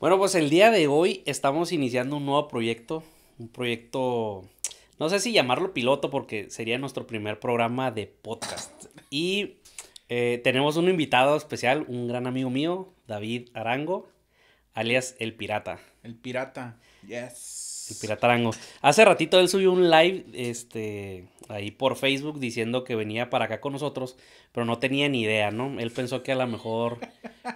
Bueno, pues el día de hoy estamos iniciando un nuevo proyecto, un proyecto, no sé si llamarlo piloto porque sería nuestro primer programa de podcast. Y eh, tenemos un invitado especial, un gran amigo mío, David Arango, alias El Pirata. El Pirata, yes. El Piratarango. Hace ratito él subió un live este, ahí por Facebook diciendo que venía para acá con nosotros, pero no tenía ni idea, ¿no? Él pensó que a lo mejor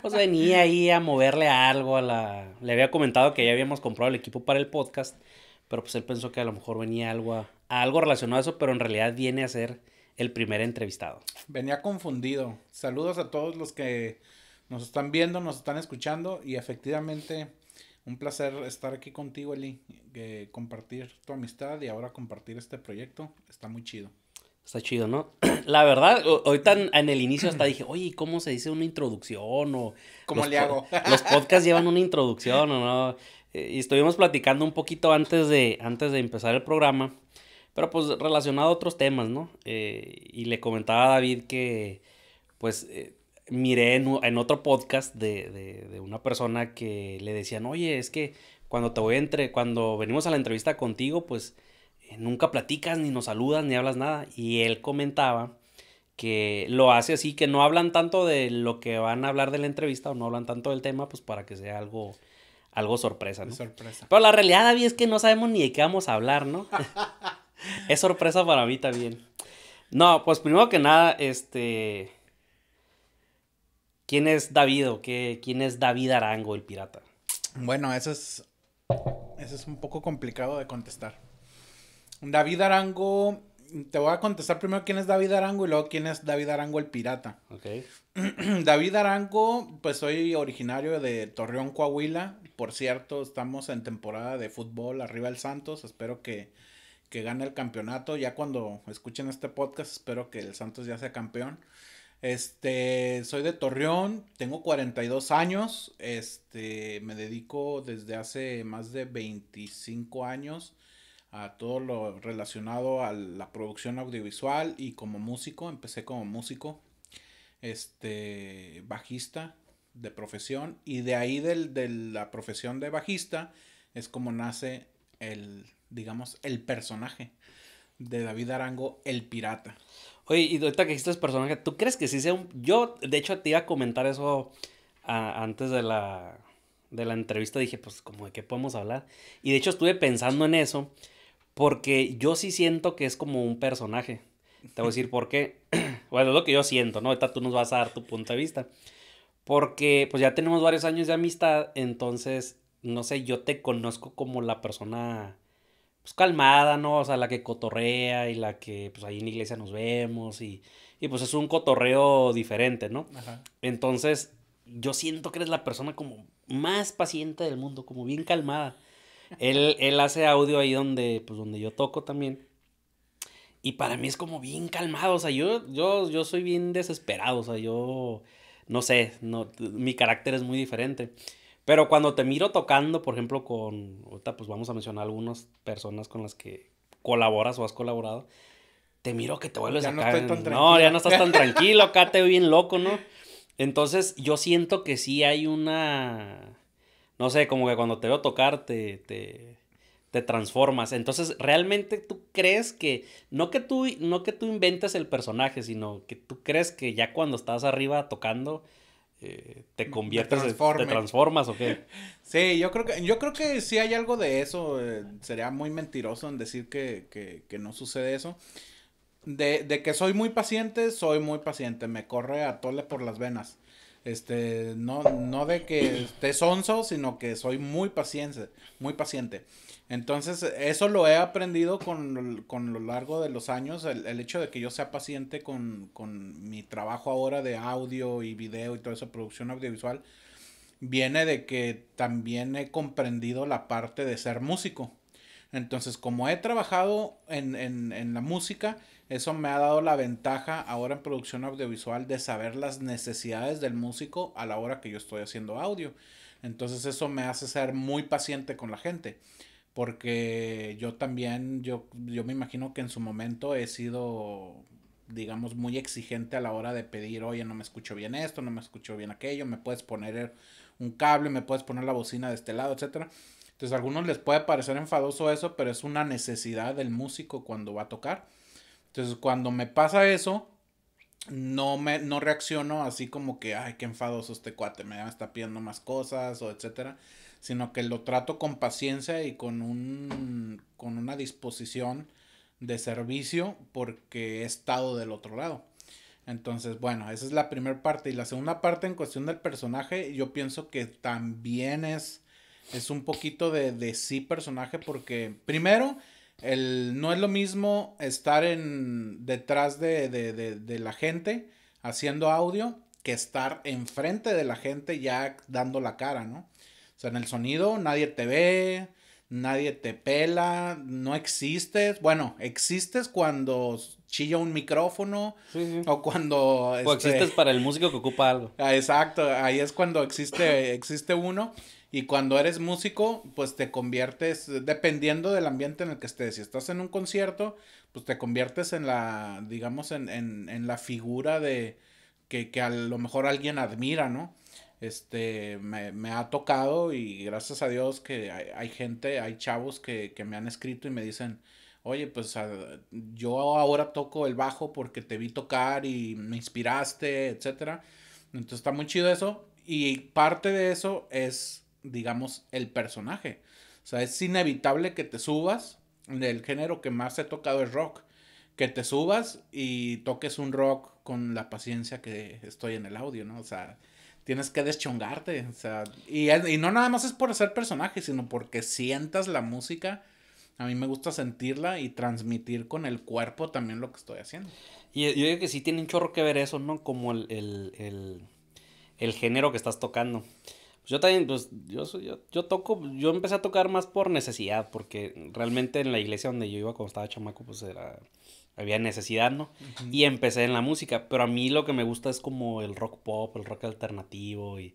pues venía ahí a moverle algo a la... Le había comentado que ya habíamos comprado el equipo para el podcast, pero pues él pensó que a lo mejor venía algo a algo relacionado a eso, pero en realidad viene a ser el primer entrevistado. Venía confundido. Saludos a todos los que nos están viendo, nos están escuchando y efectivamente un placer estar aquí contigo, Eli, compartir tu amistad y ahora compartir este proyecto. Está muy chido. Está chido, ¿no? La verdad, ahorita en el inicio hasta dije, oye, ¿cómo se dice una introducción? O ¿Cómo le hago? los podcasts llevan una introducción, ¿o no? Eh, y estuvimos platicando un poquito antes de, antes de empezar el programa, pero pues relacionado a otros temas, ¿no? Eh, y le comentaba a David que, pues, eh, miré en, otro podcast de, de, una persona que le decían, oye, es que cuando te voy entre, cuando venimos a la entrevista contigo, pues eh, nunca platicas, ni nos saludas, ni hablas nada. Y él comentaba que lo hace así, que no hablan tanto de lo que van a hablar de la entrevista o no hablan tanto del tema, pues para que sea algo, algo sorpresa, Sorpresa. Pero la realidad, David, es que no sabemos ni de qué vamos a hablar, ¿no? es sorpresa para mí también. No, pues primero que nada, este ¿Quién es David o quién es David Arango, el pirata? Bueno, eso es, eso es un poco complicado de contestar. David Arango, te voy a contestar primero quién es David Arango y luego quién es David Arango el pirata. David Arango, pues soy originario de Torreón, Coahuila. Por cierto, estamos en temporada de fútbol arriba el Santos. Espero que, que gane el campeonato. Ya cuando escuchen este podcast, espero que el Santos ya sea campeón. Este, soy de Torreón, tengo 42 años, este, me dedico desde hace más de 25 años a todo lo relacionado a la producción audiovisual y como músico, empecé como músico, este, bajista de profesión y de ahí del, de la profesión de bajista es como nace el, digamos, el personaje de David Arango, el pirata. Oye, y ahorita que hiciste personaje, ¿tú crees que sí sea un...? Yo, de hecho, te iba a comentar eso antes de la, de la entrevista. Dije, pues, como de qué podemos hablar? Y de hecho estuve pensando en eso porque yo sí siento que es como un personaje. Te voy a decir por qué. bueno, es lo que yo siento, ¿no? Ahorita tú nos vas a dar tu punto de vista. Porque, pues, ya tenemos varios años de amistad. Entonces, no sé, yo te conozco como la persona pues calmada, ¿no? O sea, la que cotorrea y la que pues ahí en la iglesia nos vemos y, pues es un cotorreo diferente, ¿no? Ajá. Entonces, yo siento que eres la persona como más paciente del mundo, como bien calmada. él, él hace audio ahí donde, pues donde yo toco también. Y para mí es como bien calmado, o sea, yo, yo, yo soy bien desesperado, o sea, yo, no sé, no, mi carácter es muy diferente. Pero cuando te miro tocando, por ejemplo, con. Ahorita, pues vamos a mencionar algunas personas con las que colaboras o has colaborado. Te miro que te vuelves ya a no caer. No, ya no estás tan tranquilo, acá te veo bien loco, ¿no? Entonces, yo siento que sí hay una. No sé, como que cuando te veo tocar, te, te, transformas. Entonces, realmente tú crees que. No que tú, no que tú inventes el personaje, sino que tú crees que ya cuando estás arriba tocando eh, te conviertes, te, transformas o qué. Sí, yo creo que, yo creo que sí hay algo de eso. Eh, sería muy mentiroso en decir que, no sucede eso. De, que soy muy paciente, soy muy paciente. Me corre a tole por las venas. Este, no, no de que esté sonso, sino que soy muy paciente, muy paciente. Entonces, eso lo he aprendido con, lo largo de los años, el, hecho de que yo sea paciente con, mi trabajo ahora de audio y video y toda esa producción audiovisual, viene de que también he comprendido la parte de ser músico. Entonces, como he trabajado en, en, la música, eso me ha dado la ventaja ahora en producción audiovisual de saber las necesidades del músico a la hora que yo estoy haciendo audio. Entonces, eso me hace ser muy paciente con la gente porque yo también, yo, me imagino que en su momento he sido, digamos, muy exigente a la hora de pedir, oye, no me escucho bien esto, no me escucho bien aquello, me puedes poner un cable, me puedes poner la bocina de este lado, etcétera. Entonces a algunos les puede parecer enfadoso eso, pero es una necesidad del músico cuando va a tocar. Entonces cuando me pasa eso, no me no reacciono así como que, ay, qué enfadoso este cuate, me está pidiendo más cosas o etcétera sino que lo trato con paciencia y con, un, con una disposición de servicio porque he estado del otro lado. Entonces, bueno, esa es la primera parte. Y la segunda parte en cuestión del personaje, yo pienso que también es, es un poquito de, sí personaje porque primero, el, no es lo mismo estar en, detrás de, de la gente haciendo audio que estar enfrente de la gente ya dando la cara, ¿no? sea, en el sonido nadie te ve, nadie te pela, no existes. Bueno, existes cuando chilla un micrófono o cuando... O este, existes para el músico que ocupa algo. Ah, exacto, ahí es cuando existe, existe uno. Y cuando eres músico, pues te conviertes, dependiendo del ambiente en el que estés. Si estás en un concierto, pues te conviertes en la, digamos, en, en, la figura de que, que, a lo mejor alguien admira, ¿no? este, me, ha tocado y gracias a Dios que hay, gente, hay chavos que, me han escrito y me dicen, oye, pues ah, yo ahora toco el bajo porque te vi tocar y me inspiraste, etcétera. Entonces está muy chido eso y parte de eso es, digamos, el personaje. O sea, es inevitable que te subas, el género que más he tocado es rock, que te subas y toques un rock con la paciencia que estoy en el audio, ¿no? O sea, tienes que deschongarte. O sea, y, no nada más es por ser personaje, sino porque sientas la música. A mí me gusta sentirla y transmitir con el cuerpo también lo que estoy haciendo. Y yo digo que sí tiene un chorro que ver eso, ¿no? Como el, el, el, el género que estás tocando. Pues yo también, pues yo, yo, toco, yo empecé a tocar más por necesidad, porque realmente en la iglesia donde yo iba cuando estaba chamaco, pues era había necesidad, ¿no? Y empecé en la música, pero a mí lo que me gusta es como el rock pop, el rock alternativo y...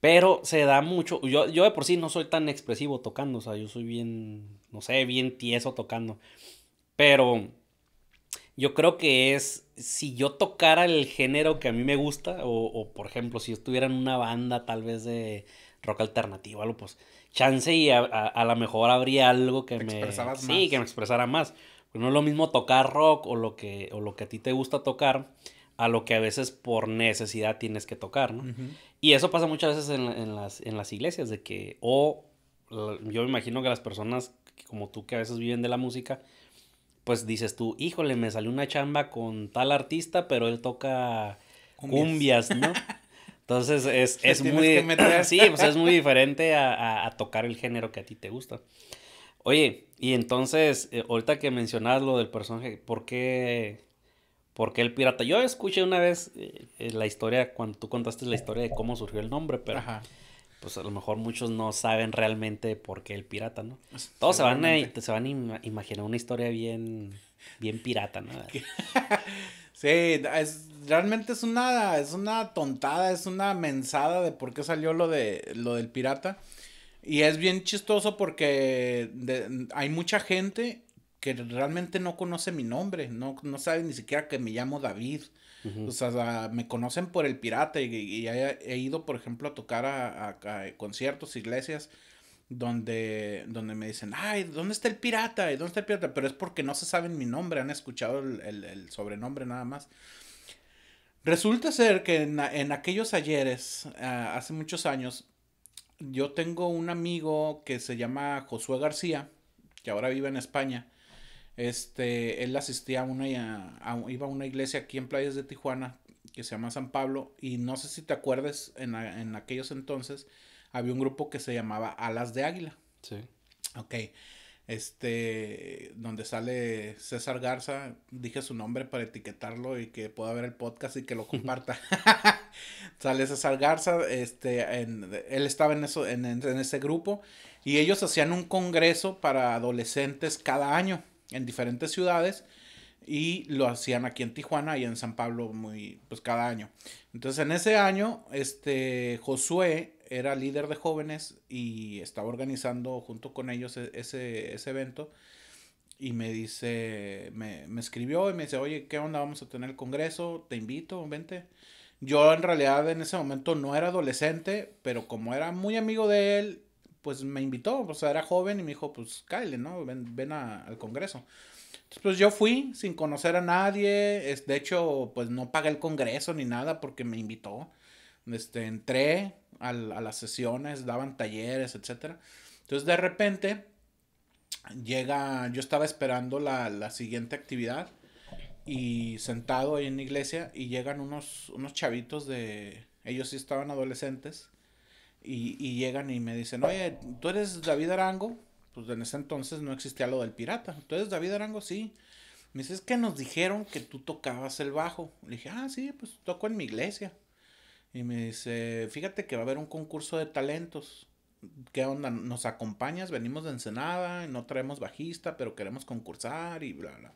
Pero se da mucho, yo, yo de por sí no soy tan expresivo tocando, o sea, yo soy bien, no sé, bien tieso tocando, pero yo creo que es, si yo tocara el género que a mí me gusta, o, por ejemplo, si yo estuviera en una banda tal vez de rock alternativo, algo, pues chance y a, lo mejor habría algo que me... Sí, que me expresara más. Pues no es lo mismo tocar rock o lo que, lo que a ti te gusta tocar a lo que a veces por necesidad tienes que tocar, ¿no? Y eso pasa muchas veces en, las, en las iglesias, de que, o yo me imagino que las personas como tú que a veces viven de la música, pues dices tú, híjole, me salió una chamba con tal artista, pero él toca cumbias, ¿no? Entonces es, muy... sí, pues es muy diferente a tocar el género que a ti te gusta. Oye, y entonces, eh, ahorita que mencionas lo del personaje, ¿por qué, por qué el pirata? Yo escuché una vez eh, eh, la historia, cuando tú contaste la historia de cómo surgió el nombre, pero pues a lo mejor muchos no saben realmente por qué el pirata, ¿no? Todos se van a, se van a imaginar una historia bien, bien pirata, ¿no? sí, es, realmente es una, es una tontada, es una mensada de por qué salió lo, de, lo del pirata. Y es bien chistoso porque hay mucha gente que realmente no conoce mi nombre, no, no sabe ni siquiera que me llamo David. O sea, me conocen por el pirata y, he, ido, por ejemplo, a tocar a, a, conciertos, iglesias, donde, donde me dicen, ay, ¿dónde está el pirata? ¿Dónde está el pirata? Pero es porque no se saben mi nombre, han escuchado el, sobrenombre nada más. Resulta ser que en, aquellos ayeres, ah, hace muchos años, yo tengo un amigo que se llama Josué García, que ahora vive en España. Este, él asistía a una, iba a una iglesia aquí en Playas de Tijuana que se llama San Pablo. Y no sé si te acuerdas, en, en aquellos entonces había un grupo que se llamaba Alas de Águila. Sí. Ok este, donde sale César Garza, dije su nombre para etiquetarlo y que pueda ver el podcast y que lo comparta. sale César Garza, este, en, él estaba en, eso, en, en, ese grupo y ellos hacían un congreso para adolescentes cada año en diferentes ciudades y lo hacían aquí en Tijuana y en San Pablo muy, pues cada año. Entonces en ese año, este, Josué era líder de jóvenes y estaba organizando junto con ellos e-, ese, ese evento. Y me dice, me, me, escribió y me dice, oye, ¿qué onda? Vamos a tener el congreso, te invito, vente. Yo en realidad en ese momento no era adolescente, pero como era muy amigo de él, pues me invitó, o sea, era joven y me dijo, pues cállate, ¿no? Ven, ven al congreso. Entonces, pues yo fui sin conocer a nadie, es, de hecho, pues no pagué el congreso ni nada porque me invitó. Este, entré, a, a las sesiones, daban talleres, etc. Entonces de repente llega, yo estaba esperando la, la siguiente actividad y sentado ahí en la iglesia y llegan unos, unos chavitos de, ellos sí estaban adolescentes y, y llegan y me dicen, oye, ¿tú eres David Arango? Pues en ese entonces no existía lo del pirata. Entonces David Arango? Sí. Me dice, es que nos dijeron que tú tocabas el bajo. Le dije, ah, sí, pues toco en mi iglesia y me dice, fíjate que va a haber un concurso de talentos. ¿Qué onda? ¿Nos acompañas? Venimos de Ensenada, no traemos bajista, pero queremos concursar y bla, bla.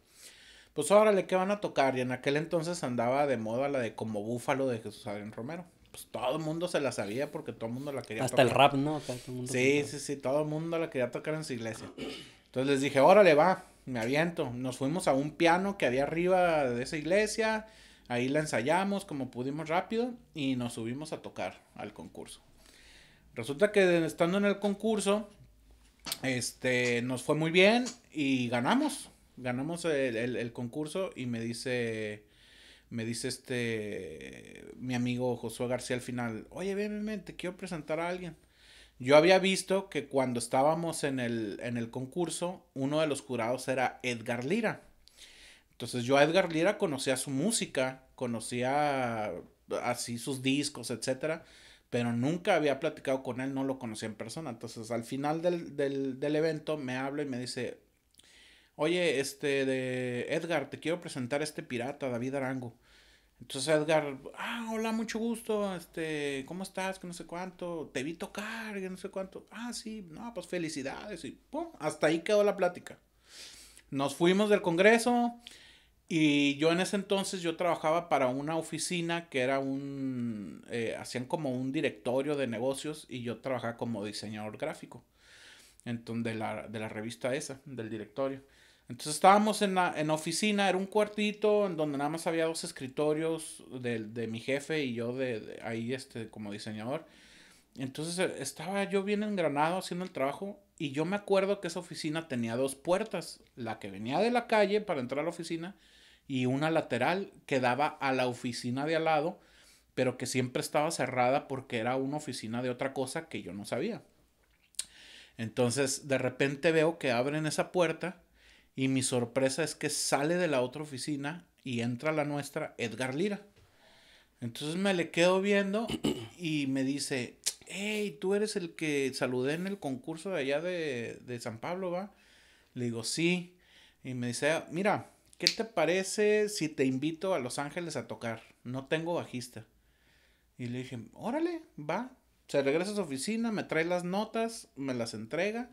Pues órale, ¿qué van a tocar? Y en aquel entonces andaba de moda la de Como Búfalo de Jesús Adrián Romero. Pues todo el mundo se la sabía porque todo el mundo la quería Hasta el rap, ¿no? sí, sí, sí, todo el mundo la quería tocar en su iglesia. Entonces les dije, órale, va, me aviento. Nos fuimos a un piano que había arriba de esa iglesia Ahí la ensayamos como pudimos rápido y nos subimos a tocar al concurso. Resulta que estando en el concurso, este, nos fue muy bien y ganamos. Ganamos el, concurso y me dice, me dice este, mi amigo Josué García al final, oye, ven, te quiero presentar a alguien. Yo había visto que cuando estábamos en el, en el concurso, uno de los jurados era Edgar Lira. Entonces yo a Edgar Lira conocía su música, conocía así sus discos, etcétera, pero nunca había platicado con él, no lo conocía en persona. Entonces al final del, evento me habla y me dice, oye, este de Edgar, te quiero presentar a este pirata, David Arango. Entonces Edgar, ah, hola, mucho gusto, este, ¿cómo estás? Que no sé cuánto, te vi tocar, que no sé cuánto. Ah, sí, no, pues felicidades y hasta ahí quedó la plática. Nos fuimos del congreso, y yo en ese entonces yo trabajaba para una oficina que era un, eh, hacían como un directorio de negocios y yo trabajaba como diseñador gráfico entonces, de, la, de la revista esa, del directorio. Entonces estábamos en la oficina, era un cuartito en donde nada más había dos escritorios de, mi jefe y yo de, ahí este, como diseñador. Entonces eh, estaba yo bien engranado haciendo el trabajo y yo me acuerdo que esa oficina tenía dos puertas, la que venía de la calle para entrar a la oficina y una lateral que daba a la oficina de al lado, pero que siempre estaba cerrada porque era una oficina de otra cosa que yo no sabía. Entonces de repente veo que abren esa puerta y mi sorpresa es que sale de la otra oficina y entra la nuestra Edgar Lira. Entonces me le quedo viendo y me dice, hey, tú eres el que saludé en el concurso de allá de, de San Pablo, ¿va? Le digo, sí. Y me dice, ah, mira, ¿Qué te parece si te invito a Los Ángeles a tocar? No tengo bajista. Y le dije, órale, va. Se regresa a su oficina, me trae las notas, me las entrega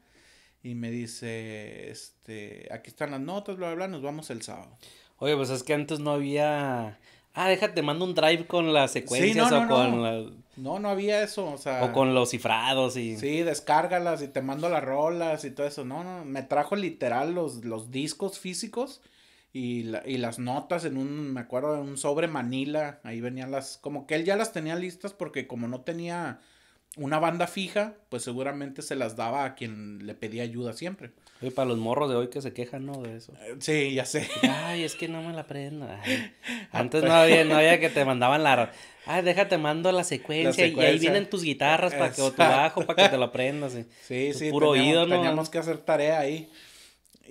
y me dice, este, aquí están las notas, bla, bla, nos vamos el sábado. Oye, pues es que antes no había... Ah, déjate, mando un drive con las secuencias no, o no, con... no, no había eso, o sea... O con los cifrados y... Sí, descárgalas y te mando las rolas y todo eso. No, no, me trajo literal los, los discos físicos y, y las notas en un, me acuerdo, en un sobre Manila, ahí venían las, como que él ya las tenía listas porque como no tenía una banda fija, pues seguramente se las daba a quien le pedía ayuda siempre. Oye, para los morros de hoy que se quejan, ¿no? De eso. Eh, sí, ya sé. Ay, es que no me la prendo. Antes no había, no había que te mandaban la... Ay, déjate, mando la secuencia, y ahí vienen tus guitarras para que, o tu bajo para que te lo aprendas. Eh. Sí, sí, puro oído, ¿no? teníamos que hacer tarea ahí.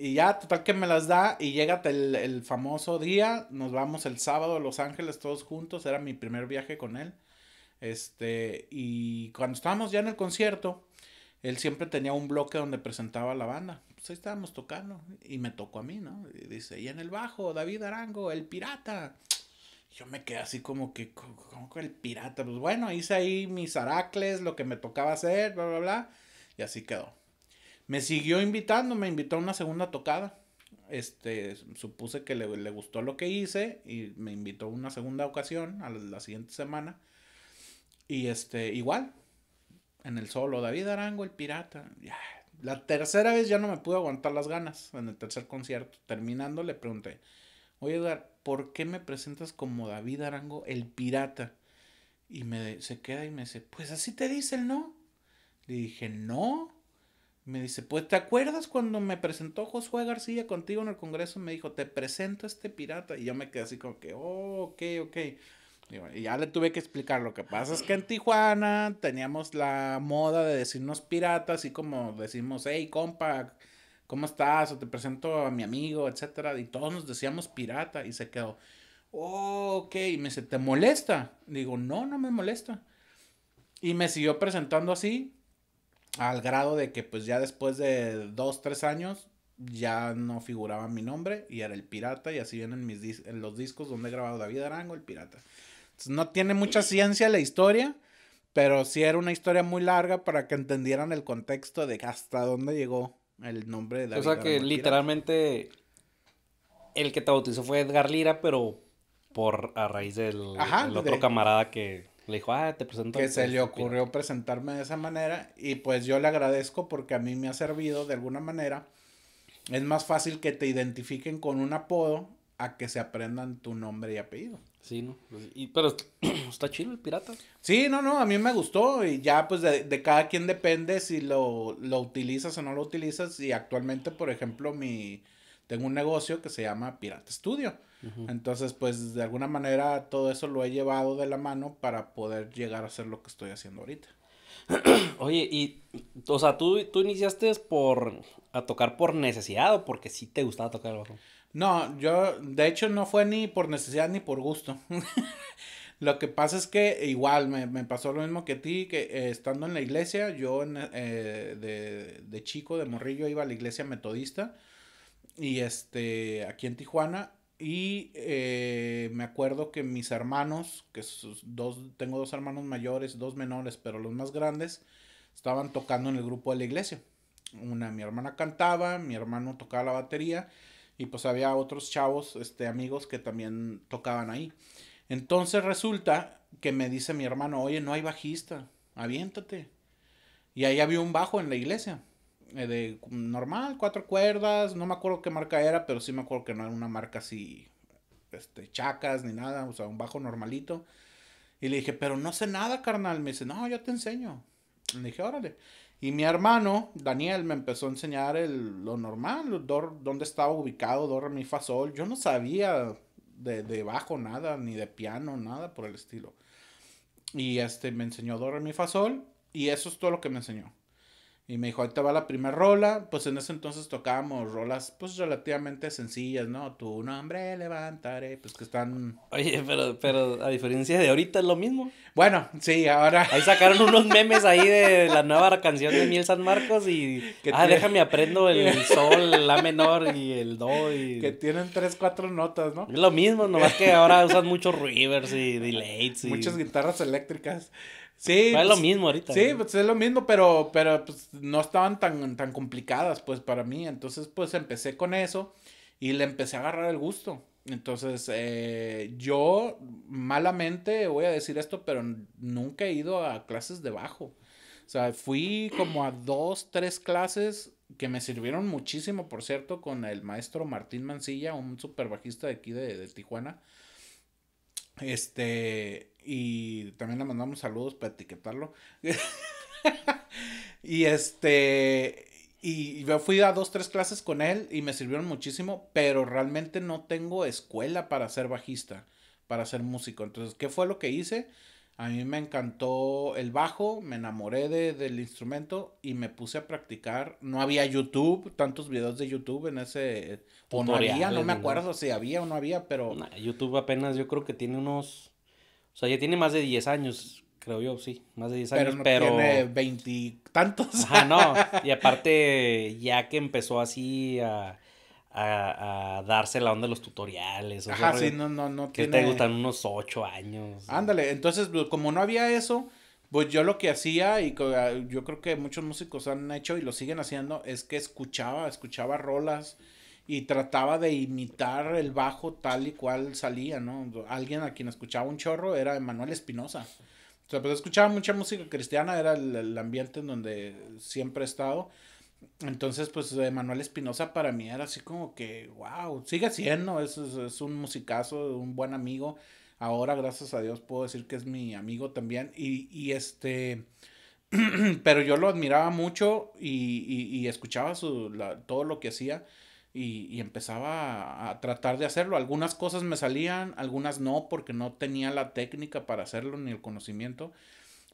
Y ya, total que me las da y llega el, famoso día, nos vamos el sábado a Los Ángeles todos juntos, era mi primer viaje con él. Este, y cuando estábamos ya en el concierto, él siempre tenía un bloque donde presentaba a la banda. Pues ahí estábamos tocando y me tocó a mí, ¿no? Y dice, y en el bajo, David Arango, el pirata. Yo me quedé así como que, como que el pirata. Pues bueno, hice ahí mis aracles, lo que me tocaba hacer, bla, bla, bla. Y así quedó. Me siguió invitando, me invitó a una segunda tocada. Este, supuse que le, gustó lo que hice y me invitó una segunda ocasión a la, siguiente semana. Y este, igual, en el solo, David Arango, el pirata. La tercera vez ya no me pude aguantar las ganas en el tercer concierto. Terminando le pregunté, oye Edgar, ¿por qué me presentas como David Arango, el pirata? Y me se queda y me dice, pues así te dice el no. Le dije, no, me dice, pues ¿te acuerdas cuando me presentó Josué García contigo en el Congreso? Me dijo, te presento a este pirata. Y yo me quedé así como que, oh, ok, ok. Y, ya le tuve que explicar, lo que pasa es que en Tijuana teníamos la moda de decirnos pirata, así como decimos, hey, compa, ¿cómo estás? O te presento a mi amigo, etcétera. Y todos nos decíamos pirata y se quedó, oh, ok. Y me dice, ¿te molesta? digo, no, no me molesta. Y me siguió presentando así al grado de que pues ya después de dos, tres años ya no figuraba mi nombre y era el pirata y así vienen mis en los discos donde he grabado David Arango, el pirata. no tiene mucha ciencia la historia, pero sí era una historia muy larga para que entendieran el contexto de hasta dónde llegó el nombre de David. O sea que literalmente el que te bautizó fue Edgar Lira, pero por a raíz del otro camarada que le dijo, ah, te presento. Que se le ocurrió presentarme de esa manera y pues yo le agradezco porque a mí me ha servido de alguna manera. Es más fácil que te identifiquen con un apodo a que se aprendan tu nombre y apellido. Sí, ¿no? Pues, y, pero está chido el pirata. Sí, no, no, a mí me gustó y ya pues de, de cada quien depende si lo, lo utilizas o no lo utilizas y actualmente, por ejemplo, mi tengo un negocio que se llama Pirata Studio. Entonces, pues de alguna manera todo eso lo he llevado de la mano para poder llegar a hacer lo que estoy haciendo ahorita. Oye, y, o sea, ¿tú, tú iniciaste por, a tocar por necesidad o porque sí te gustaba tocar el bajo? No, yo, de hecho, no fue ni por necesidad ni por gusto. lo que pasa es que igual me, pasó lo mismo que a ti, que eh, estando en la iglesia, yo eh, de, de, chico, de morrillo, iba a la iglesia metodista y este, aquí en Tijuana. Y eh, me acuerdo que mis hermanos, que sus dos, tengo dos hermanos mayores, dos menores, pero los más grandes, estaban tocando en el grupo de la iglesia. Una, mi hermana cantaba, mi hermano tocaba la batería y pues había otros chavos, este, amigos que también tocaban ahí. Entonces resulta que me dice mi hermano, oye, no hay bajista, aviéntate. Y ahí había un bajo en la iglesia. Eh, de normal, cuatro cuerdas, no me acuerdo qué marca era, pero sí me acuerdo que no era una marca así, este, chacas ni nada, o sea, un bajo normalito. Y le dije, pero no sé nada, carnal. Me dice, no, yo te enseño. Le dije, órale. Y mi hermano, Daniel, me empezó a enseñar lo normal, dónde estaba ubicado, do, re, mi, fa, sol. Yo no sabía de, de, bajo nada, ni de piano, nada por el estilo. Y este me enseñó do, re, mi, fa, sol. Y eso es todo lo que me enseñó. Y me dijo, ahorita va la primera rola. Pues en ese entonces tocábamos rolas, pues relativamente sencillas, ¿no? Tu nombre levantaré, pues que están. Oye, pero, pero a diferencia de ahorita es lo mismo. Bueno, sí, ahora. Ahí sacaron unos memes ahí de la nueva canción de Miel San Marcos y. Ah, déjame aprendo el sol, la menor y el do. Y... Que tienen tres, cuatro notas, ¿no? Es lo mismo, nomás que ahora usan muchos rivers y delays. Y... Muchas guitarras eléctricas. Sí. es lo pues, mismo ahorita. Sí, pues es lo mismo, pero, pero pues, no estaban tan, tan complicadas, pues, para mí. Entonces, pues, empecé con eso y le empecé a agarrar el gusto. Entonces, eh, yo malamente voy a decir esto, pero nunca he ido a clases de bajo. O sea, fui como a dos, tres clases que me sirvieron muchísimo, por cierto, con el maestro Martín Mancilla, un super bajista de aquí de, de Tijuana. Este, y también le mandamos saludos para etiquetarlo. y este. Y yo fui a dos, tres clases con él y me sirvieron muchísimo, pero realmente no tengo escuela para ser bajista, para ser músico. Entonces, ¿qué fue lo que hice? A mí me encantó el bajo, me enamoré de, del instrumento y me puse a practicar. No había YouTube, tantos videos de YouTube en ese... O no había, no me acuerdo si había o no había, pero... YouTube apenas yo creo que tiene unos sea, ya tiene más de 10 años, creo yo, sí, más de 10 años, pero... No tiene veintitantos. ah no, y aparte ya que empezó así a... A, darse la onda de los tutoriales. Ajá, sí, no, no, no. Que te gustan unos ocho años. Ándale, entonces, pues, como no había eso, pues yo lo que hacía, y ah, yo creo que muchos músicos han hecho y lo siguen haciendo, es que escuchaba, escuchaba rolas y trataba de imitar el bajo tal y cual salía, ¿no? Alguien a quien escuchaba un chorro era Emanuel Espinosa. O sea, pues escuchaba mucha música cristiana, era el, ambiente en donde siempre he estado. Entonces, pues Emanuel Espinosa para mí era así como que, wow, sigue siendo, es, un musicazo, un buen amigo. Ahora, gracias a Dios, puedo decir que es mi amigo también. Y, este, pero yo lo admiraba mucho y, escuchaba su, todo lo que hacía y, empezaba a, tratar de hacerlo. Algunas cosas me salían, algunas no, porque no tenía la técnica para hacerlo ni el conocimiento.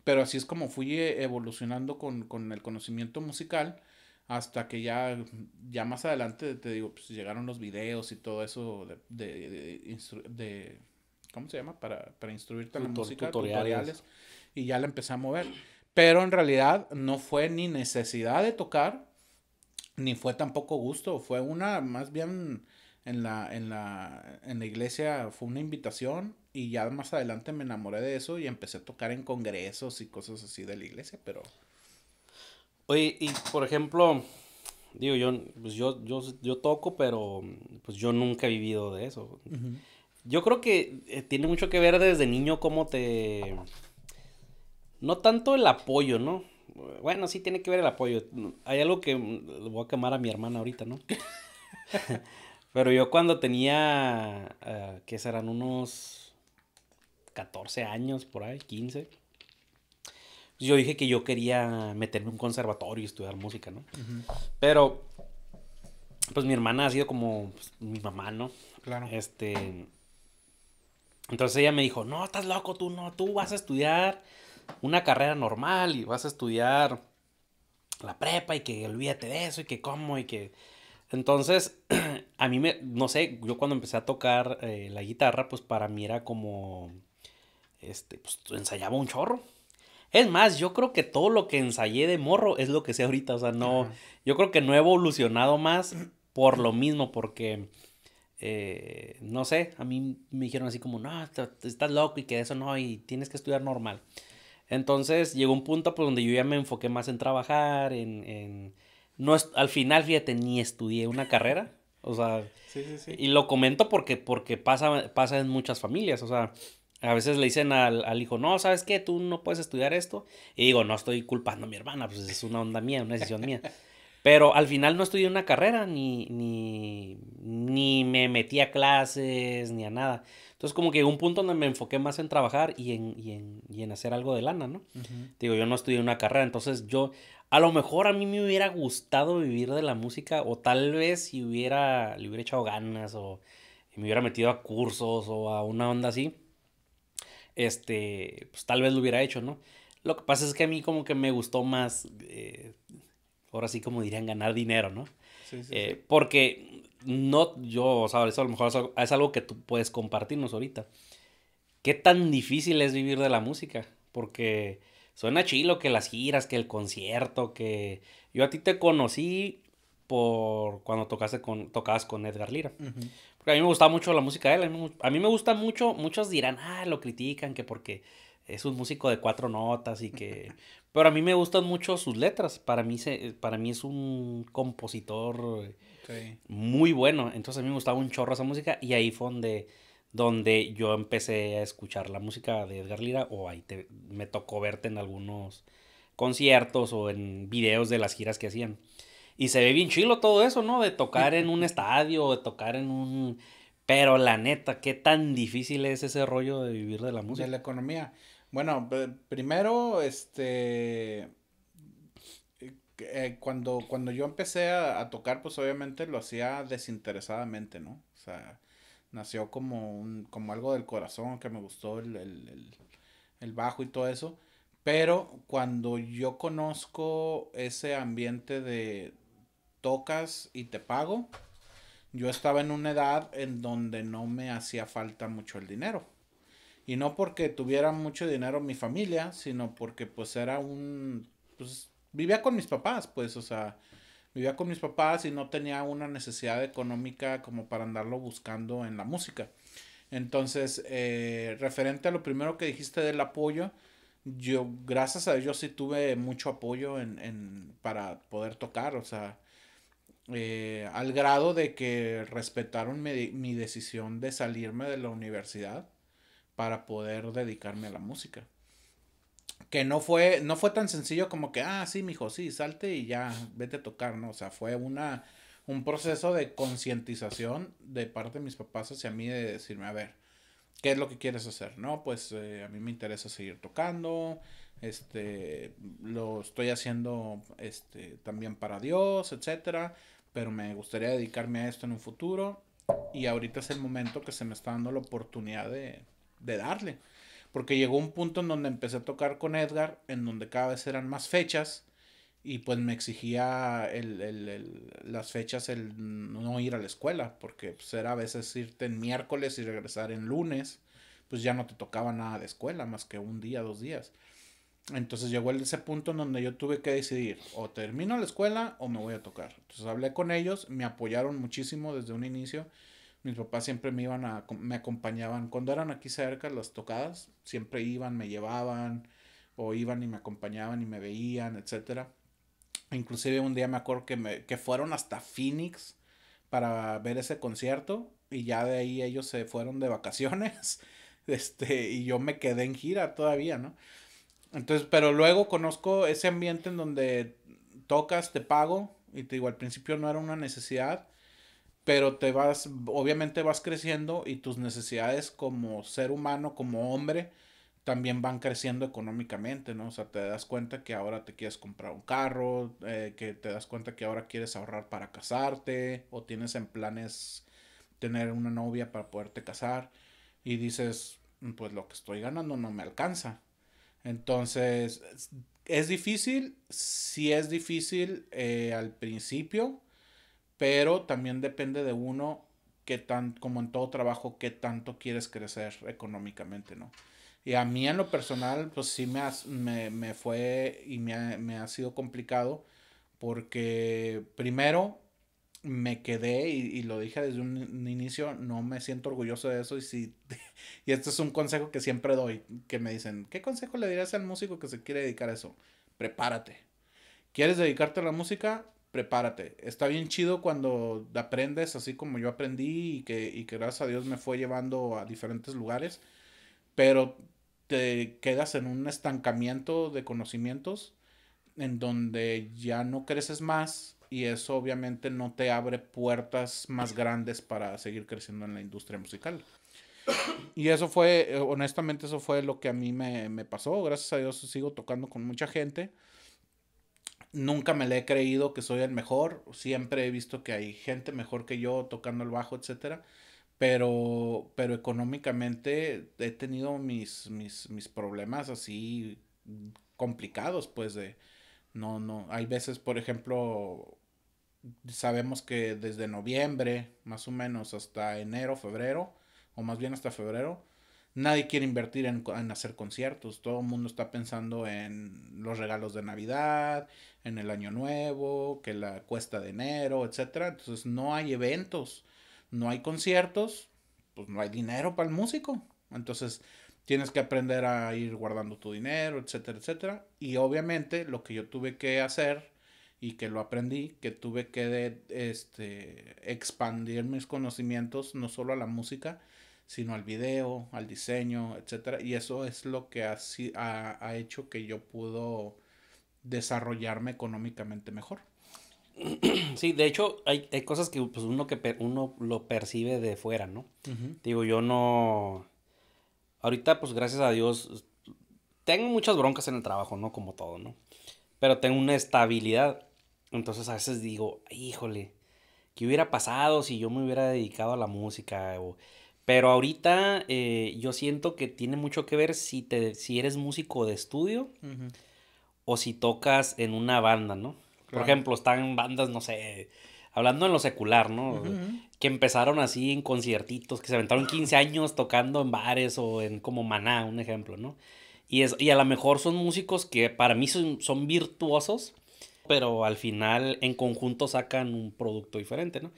Pero así es como fui eh, evolucionando con, el conocimiento musical hasta que ya, ya más adelante, te digo, pues llegaron los videos y todo eso de, ¿cómo se llama? Para, para instruirte la música, tutoriales. y ya la empecé a mover. Pero en realidad no fue ni necesidad de tocar, ni fue tampoco gusto, fue una, más bien en la, en la, en la iglesia fue una invitación y ya más adelante me enamoré de eso y empecé a tocar en congresos y cosas así de la iglesia, pero... Oye, y por ejemplo, digo, yo, pues yo, yo, toco, pero pues yo nunca he vivido de eso. Yo creo que eh, tiene mucho que ver desde niño cómo te... No tanto el apoyo, ¿no? Bueno, sí tiene que ver el apoyo. Hay algo que le voy a quemar a mi hermana ahorita, ¿no? Pero yo cuando tenía, eh, ¿qué que serán unos 14 años, por ahí, 15, yo dije que yo quería meterme en un conservatorio y estudiar música, ¿no? Pero, pues mi hermana ha sido como pues, mi mamá, ¿no? Claro. Este. Entonces ella me dijo, no, estás loco, tú no, tú vas a estudiar una carrera normal y vas a estudiar la prepa y que olvídate de eso y que cómo y que... Entonces, a mí me, no sé, yo cuando empecé a tocar eh, la guitarra, pues para mí era como, este, pues ensayaba un chorro. Es más, yo creo que todo lo que ensayé de morro es lo que sé ahorita, o sea, no, yo creo que no he evolucionado más por lo mismo, porque, eh, no sé, a mí me dijeron así como, no, estás loco y que eso no, y tienes que estudiar normal. Entonces llegó un punto por pues, donde yo ya me enfoqué más en trabajar, en... en... No al final, fíjate, ni estudié una carrera. O sea, y lo comento porque, porque pasa, pasa en muchas familias. O sea, a veces le dicen al, al, hijo, no, ¿sabes qué? Tú no puedes estudiar esto. Y digo, no estoy culpando a mi hermana, pues es una onda mía, una decisión mía. Pero al final no estudié una carrera, ni, ni, ni me metí a clases, ni a nada. Entonces, como que un punto donde me enfoqué más en trabajar y en, y en, hacer algo de lana, ¿no? Digo, yo no estudié una carrera, entonces yo, a lo mejor a mí me hubiera gustado vivir de la música, o tal vez si hubiera, le hubiera echado ganas, o me hubiera metido a cursos, o a una onda así, este, pues tal vez lo hubiera hecho, ¿no? Lo que pasa es que a mí como que me gustó más... Eh, ahora sí como dirían, ganar dinero, ¿no? Eh, sí, Porque no, yo, o sea, eso a lo mejor es algo, que tú puedes compartirnos ahorita. ¿Qué tan difícil es vivir de la música? Porque suena chilo que las giras, que el concierto, que... Yo a ti te conocí por cuando tocaste con, tocabas con Edgar Lira. Porque a mí me gustaba mucho la música de él. a mí me gusta mucho, muchos dirán, ah, lo critican, que porque es un músico de cuatro notas y que pero a mí me gustan mucho sus letras. Para mí, se, eh, para mí es un compositor muy bueno. Entonces a mí me gustaba un chorro esa música. Y ahí fue donde, yo empecé a escuchar la música de Edgar Lira. O ahí me tocó verte en algunos conciertos o en videos de las giras que hacían. Y se ve bien chilo todo eso, ¿no? De tocar en un estadio, de tocar en un... Pero la neta, qué tan difícil es ese rollo de vivir de la música. De la economía. Bueno, primero, este, eh, eh, cuando, cuando yo empecé a, tocar, pues obviamente lo hacía desinteresadamente, ¿no? O sea, nació como, un, como algo del corazón, que me gustó el, el, el bajo y todo eso. Pero cuando yo conozco ese ambiente de tocas y te pago, yo estaba en una edad en donde no me hacía falta mucho el dinero. Y no porque tuviera mucho dinero mi familia, sino porque pues era un... Pues vivía con mis papás, pues, o sea, vivía con mis papás y no tenía una necesidad económica como para andarlo buscando en la música. Entonces, eh, referente a lo primero que dijiste del apoyo, yo, gracias a Dios, sí tuve mucho apoyo para poder tocar, o sea, eh, al grado de que respetaron mi, mi decisión de salirme de la universidad para poder dedicarme a la música. Que no fue, no fue tan sencillo como que, ah, sí, mijo, sí, salte y ya, vete a tocar, ¿no? O sea, fue una, un proceso de concientización de parte de mis papás hacia mí de decirme, a ver, ¿qué es lo que quieres hacer? No, pues eh, a mí me interesa seguir tocando, este, lo estoy haciendo, este, también para Dios, etcétera, pero me gustaría dedicarme a esto en un futuro y ahorita es el momento que se me está dando la oportunidad de, de darle. Porque llegó un punto en donde empecé a tocar con Edgar, en donde cada vez eran más fechas y pues me exigía el, las fechas el no ir a la escuela, porque pues era a veces irte en miércoles y regresar en lunes, pues ya no te tocaba nada de escuela más que un día, dos días. Entonces llegó ese punto en donde yo tuve que decidir o termino la escuela o me voy a tocar. Entonces hablé con ellos, me apoyaron muchísimo desde un inicio mis papás siempre me iban a, me acompañaban. Cuando eran aquí cerca las tocadas, siempre iban, me llevaban, o iban y me acompañaban y me veían, etcétera. Inclusive un día me acuerdo que, me, que fueron hasta Phoenix para ver ese concierto y ya de ahí ellos se fueron de vacaciones este, y yo me quedé en gira todavía, ¿no? Entonces, pero luego conozco ese ambiente en donde tocas, te pago y te digo, al principio no era una necesidad, pero te vas, obviamente vas creciendo y tus necesidades como ser humano, como hombre, también van creciendo económicamente, ¿no? O sea, te das cuenta que ahora te quieres comprar un carro, eh, que te das cuenta que ahora quieres ahorrar para casarte o tienes en planes tener una novia para poderte casar y dices, pues lo que estoy ganando no me alcanza. Entonces, es difícil, sí es difícil eh, al principio, pero también depende de uno que tan, como en todo trabajo, qué tanto quieres crecer económicamente, ¿no? Y a mí en lo personal, pues sí me, me, fue y me ha, sido complicado porque primero me quedé y, lo dije desde un inicio, no me siento orgulloso de eso y si, y este es un consejo que siempre doy, que me dicen, ¿qué consejo le dirías al músico que se quiere dedicar a eso? Prepárate. ¿Quieres dedicarte a la música? prepárate. Está bien chido cuando aprendes, así como yo aprendí y que, gracias a Dios me fue llevando a diferentes lugares, pero te quedas en un estancamiento de conocimientos en donde ya no creces más y eso obviamente no te abre puertas más grandes para seguir creciendo en la industria musical. Y eso fue, eh, honestamente, eso fue lo que a mí me, me pasó. Gracias a Dios sigo tocando con mucha gente. Nunca me le he creído que soy el mejor. Siempre he visto que hay gente mejor que yo tocando el bajo, etcétera. Pero, pero económicamente he tenido mis, mis, mis problemas así complicados, pues de no, no. Hay veces, por ejemplo, sabemos que desde noviembre, más o menos, hasta enero, febrero, o más bien hasta febrero, nadie quiere invertir en, hacer conciertos, todo el mundo está pensando en los regalos de Navidad, en el Año Nuevo, que la cuesta de enero, etcétera. Entonces no hay eventos, no hay conciertos, pues no hay dinero para el músico. Entonces tienes que aprender a ir guardando tu dinero, etcétera, etcétera. Y obviamente lo que yo tuve que hacer y que lo aprendí, que tuve que este, expandir mis conocimientos no solo a la música, sino al video, al diseño, etcétera. Y eso es lo que ha, ha, hecho que yo pudo desarrollarme económicamente mejor. Sí, de hecho, hay, cosas que pues, uno, que uno lo percibe de fuera, ¿no? Digo, yo no... Ahorita, pues gracias a Dios, tengo muchas broncas en el trabajo, ¿no? Como todo, ¿no? Pero tengo una estabilidad. Entonces a veces digo, híjole, ¿qué hubiera pasado si yo me hubiera dedicado a la música? Pero ahorita eh, yo siento que tiene mucho que ver si, te, si eres músico de estudio o si tocas en una banda, ¿no? Por ejemplo, están bandas, no sé, hablando en lo secular, ¿no? Que empezaron así en conciertitos, que se aventaron 15 años tocando en bares o en como Maná, un ejemplo, ¿no? Y, a lo mejor son músicos que para mí son, son virtuosos, pero al final en conjunto sacan un producto diferente, ¿no?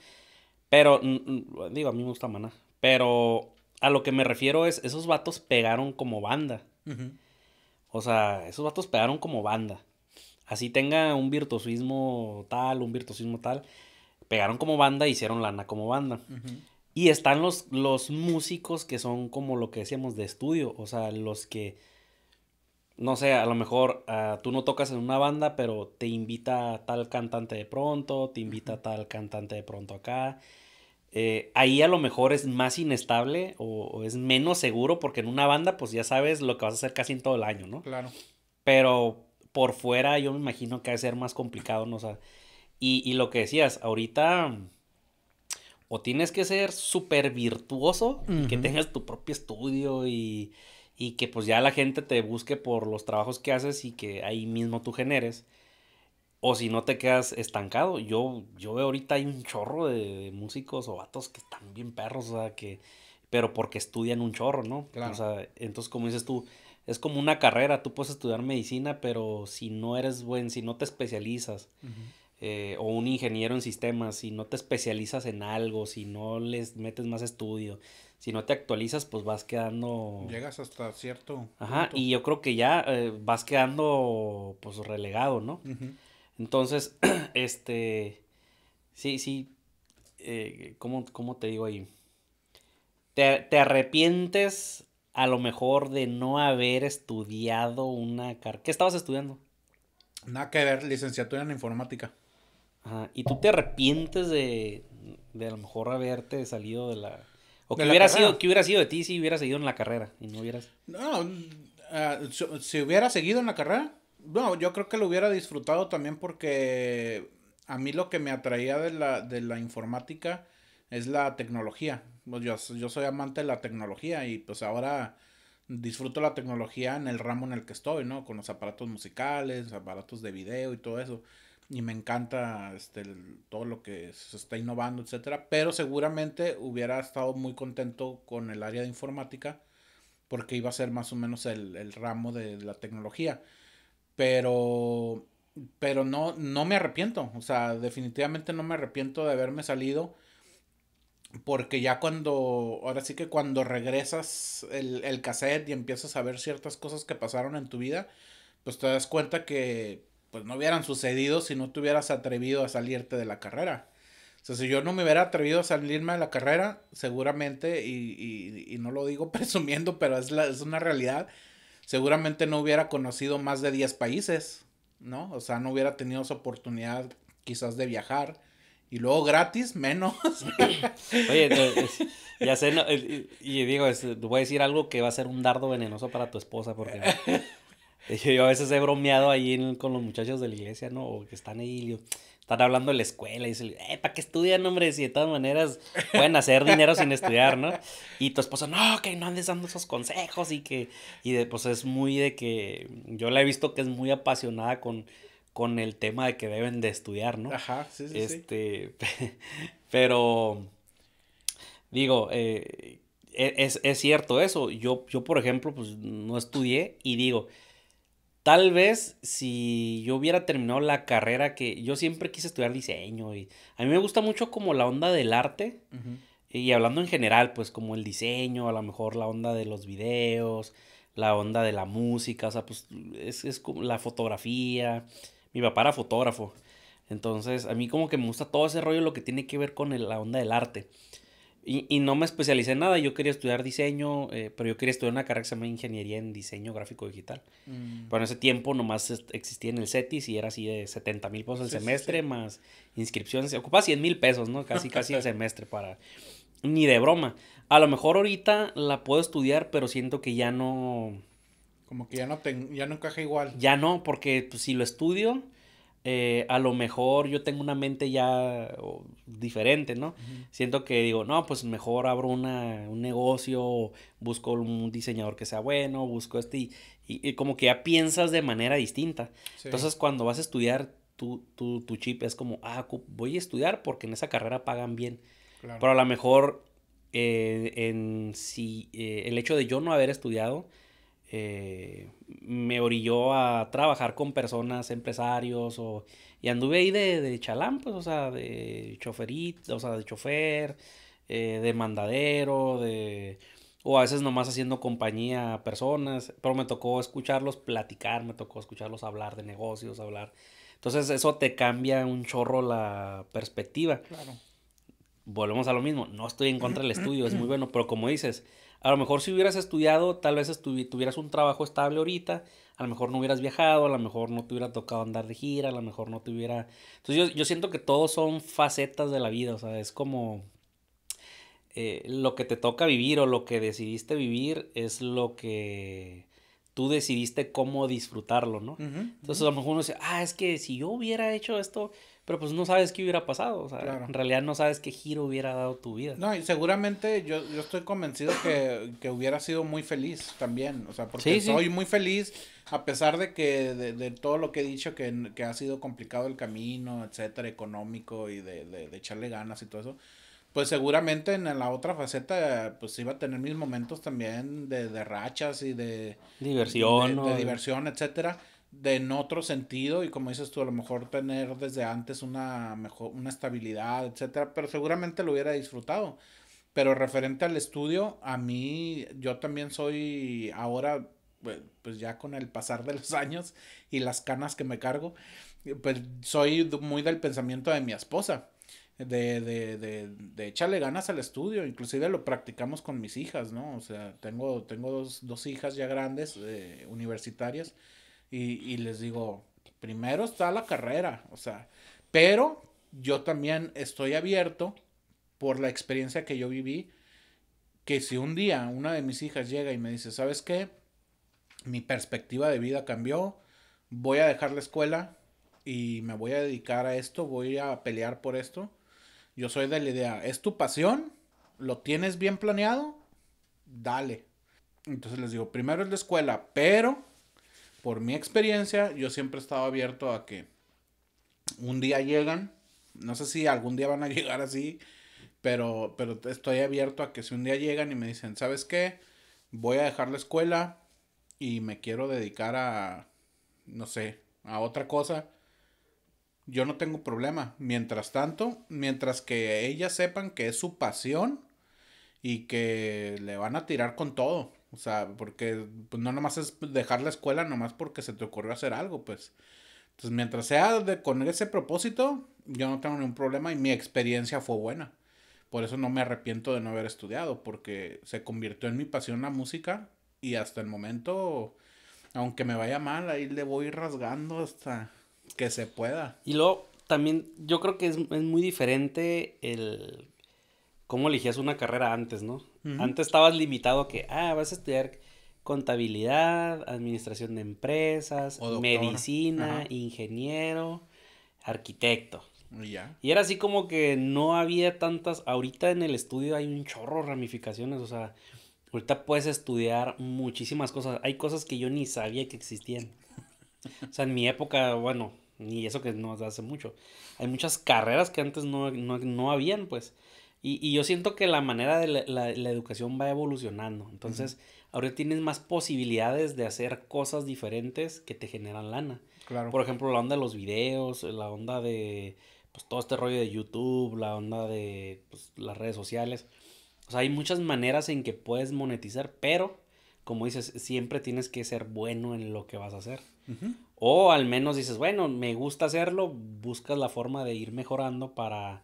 Pero, digo, a mí me gusta Maná, pero a lo que me refiero es, esos vatos pegaron como banda. O sea, esos vatos pegaron como banda. Así tenga un virtuosismo tal, un virtuosismo tal. Pegaron como banda, hicieron lana como banda. Y están los, músicos que son como lo que decíamos de estudio. O sea, los que, no sé, a lo mejor ah, tú no tocas en una banda, pero te invita tal cantante de pronto, te invita tal cantante de pronto acá eh, ahí a lo mejor es más inestable o, es menos seguro porque en una banda pues ya sabes lo que vas a hacer casi en todo el año, ¿no? Claro. Pero por fuera yo me imagino que ha a ser más complicado, ¿no? O y, lo que decías, ahorita o tienes que ser súper virtuoso, que tengas tu propio estudio y, y, que pues ya la gente te busque por los trabajos que haces y que ahí mismo tú generes o si no te quedas estancado. Yo, yo veo ahorita hay un chorro de, músicos o vatos que están bien perros, o sea, que. Pero porque estudian un chorro, ¿no? Claro. O sea, entonces, como dices tú, es como una carrera. Tú puedes estudiar medicina, pero si no eres buen, si no te especializas, eh, o un ingeniero en sistemas, si no te especializas en algo, si no les metes más estudio, si no te actualizas, pues vas quedando. Llegas hasta cierto. Ajá, y yo creo que ya eh, vas quedando, pues relegado, ¿no? Ajá. Entonces, este, sí, sí, eh, ¿cómo, te digo ahí? Te, arrepientes a lo mejor de no haber estudiado una carrera. ¿Qué estabas estudiando? Nada que ver, licenciatura en informática. Ajá. Y tú te arrepientes de, de a lo mejor haberte salido de la... O que hubiera, sido, hubiera sido de ti si hubieras seguido en la carrera y no hubieras... No, ah, si hubiera seguido en la carrera, no, yo creo que lo hubiera disfrutado también porque a mí lo que me atraía de la, de la informática es la tecnología. Pues yo, soy amante de la tecnología y pues ahora disfruto la tecnología en el ramo en el que estoy, ¿no? Con los aparatos musicales, aparatos de video y todo eso. Y me encanta este, todo lo que se está innovando, etcétera. Pero seguramente hubiera estado muy contento con el área de informática porque iba a ser más o menos el, ramo de la tecnología pero pero no no me arrepiento, o sea, definitivamente no me arrepiento de haberme salido porque ya cuando, ahora sí que cuando regresas el, el cassette y empiezas a ver ciertas cosas que pasaron en tu vida, pues te das cuenta que pues no hubieran sucedido si no te hubieras atrevido a salirte de la carrera. O sea, si yo no me hubiera atrevido a salirme de la carrera, seguramente, y, no lo digo presumiendo, pero es, la, es una realidad, seguramente no hubiera conocido más de 10 países, ¿no? O sea, no hubiera tenido esa oportunidad quizás de viajar. Y luego gratis, menos. Oye, ya sé, eh, y digo, te voy a decir algo que va a ser un dardo venenoso para tu esposa, porque yo, a veces he bromeado ahí con los muchachos de la iglesia, ¿no? O que están ahí, y estar hablando de la escuela y dice eh, ¿para qué estudian, hombre? Si de todas maneras pueden hacer dinero sin estudiar, ¿no? Y tu esposa, no, que no andes dando esos consejos y que, y pues es muy de que, yo la he visto que es muy apasionada con, con el tema de que deben de estudiar, ¿no? Ajá, sí, sí. Este, pero, digo, eh, e-, es, cierto eso. Yo, yo, por ejemplo, pues no estudié y digo, Tal vez si yo hubiera terminado la carrera que yo siempre quise estudiar diseño y a mí me gusta mucho como la onda del arte y hablando en general, pues como el diseño, a lo mejor la onda de los videos, la onda de la música, o sea, pues es, como la fotografía. Mi papá era fotógrafo. Entonces, a mí como que me gusta todo ese rollo lo que tiene que ver con la onda del arte. Y, no me especialicé en nada. Yo quería estudiar diseño, eh, pero yo quería estudiar una carrera que se llama Ingeniería en Diseño Gráfico Digital. Mm. en ese tiempo nomás existía en el CETIS y era así de 70 mil pesos al semestre más inscripciones. Ocupaba 100 mil pesos, ¿no? Casi, casi el semestre para... Ni de broma. A lo mejor ahorita la puedo estudiar, pero siento que ya no... Como que ya no, tengo. ya no encaja igual. Ya no, porque pues, si lo estudio eh, a lo mejor yo tengo una mente ya diferente, ¿no? Siento que digo, no, pues mejor abro un negocio, busco un diseñador que sea bueno, busco este, y, y, como que ya piensas de manera distinta. Entonces cuando vas a estudiar, tu, chip es como, ah, voy a estudiar porque en esa carrera pagan bien. Pero a lo mejor eh, en si eh, el hecho de yo no haber estudiado, eh, me orilló a trabajar con personas, empresarios, o, y anduve ahí de, de chalán, pues, o sea, de choferito, o sea, de chofer, eh, de mandadero, de, o a veces nomás haciendo compañía a personas, pero me tocó escucharlos platicar, me tocó escucharlos hablar de negocios, hablar. Entonces eso te cambia un chorro la perspectiva. Claro. Volvemos a lo mismo, no estoy en contra del estudio, es muy bueno, pero como dices, a lo mejor si hubieras estudiado, tal vez tuvieras un trabajo estable ahorita, a lo mejor no hubieras viajado, a lo mejor no te hubiera tocado andar de gira, a lo mejor no te hubiera... Entonces yo, siento que todos son facetas de la vida, o sea, es como... Eh, lo que te toca vivir o lo que decidiste vivir es lo que tú decidiste cómo disfrutarlo, ¿no? Entonces a lo mejor uno dice, ah, es que si yo hubiera hecho esto, pero pues no sabes qué hubiera pasado, o sea, en realidad no sabes qué giro hubiera dado tu vida. No, y seguramente yo, yo estoy convencido que, hubiera sido muy feliz también, o sea, porque soy muy feliz a pesar de que de, de todo lo que he dicho, que, que, ha sido complicado el camino, etcétera, económico y de, de echarle ganas y todo eso pues seguramente en la otra faceta pues iba a tener mis momentos también de, rachas y de diversión, de, de, diversión, etcétera, de en otro sentido y como dices tú a lo mejor tener desde antes una mejor una estabilidad, etcétera, pero seguramente lo hubiera disfrutado. Pero referente al estudio, a mí yo también soy ahora pues, pues ya con el pasar de los años y las canas que me cargo, pues soy muy del pensamiento de mi esposa de, de, de, de, echarle ganas al estudio, inclusive lo practicamos con mis hijas, ¿no? O sea, tengo, tengo dos, dos hijas ya grandes, eh, universitarias, y, y, les digo, primero está la carrera, o sea, pero yo también estoy abierto por la experiencia que yo viví, que si un día una de mis hijas llega y me dice, ¿sabes qué? Mi perspectiva de vida cambió, voy a dejar la escuela y me voy a dedicar a esto, voy a pelear por esto yo soy de la idea, es tu pasión, lo tienes bien planeado, dale. Entonces les digo, primero es la escuela, pero por mi experiencia yo siempre he estado abierto a que un día llegan, no sé si algún día van a llegar así, pero, pero estoy abierto a que si un día llegan y me dicen, ¿sabes qué? Voy a dejar la escuela y me quiero dedicar a, no sé, a otra cosa yo no tengo problema. Mientras tanto, mientras que ellas sepan que es su pasión y que le van a tirar con todo. O sea, porque pues, no nomás es dejar la escuela nomás porque se te ocurrió hacer algo, pues. Entonces, mientras sea de, con ese propósito, yo no tengo ningún problema y mi experiencia fue buena. Por eso no me arrepiento de no haber estudiado, porque se convirtió en mi pasión la música y hasta el momento, aunque me vaya mal, ahí le voy rasgando hasta, que se pueda. Y luego, también, yo creo que es, muy diferente el cómo elegías una carrera antes, ¿no? Antes estabas limitado a que, ah, vas a estudiar contabilidad, administración de empresas, medicina, ingeniero, arquitecto. Y ya. Y era así como que no había tantas, ahorita en el estudio hay un chorro de ramificaciones, o sea, ahorita puedes estudiar muchísimas cosas, hay cosas que yo ni sabía que existían. O sea, en mi época, bueno, y eso que no hace mucho. Hay muchas carreras que antes no, no, habían, pues. Y, y, yo siento que la manera de la, la, educación va evolucionando. Entonces, ahora tienes más posibilidades de hacer cosas diferentes que te generan lana. Por ejemplo, la onda de los videos, la onda de pues, todo este rollo de YouTube, la onda de pues, las redes sociales. O sea, hay muchas maneras en que puedes monetizar, pero, como dices, siempre tienes que ser bueno en lo que vas a hacer. O al menos dices, bueno, me gusta hacerlo, buscas la forma de ir mejorando para,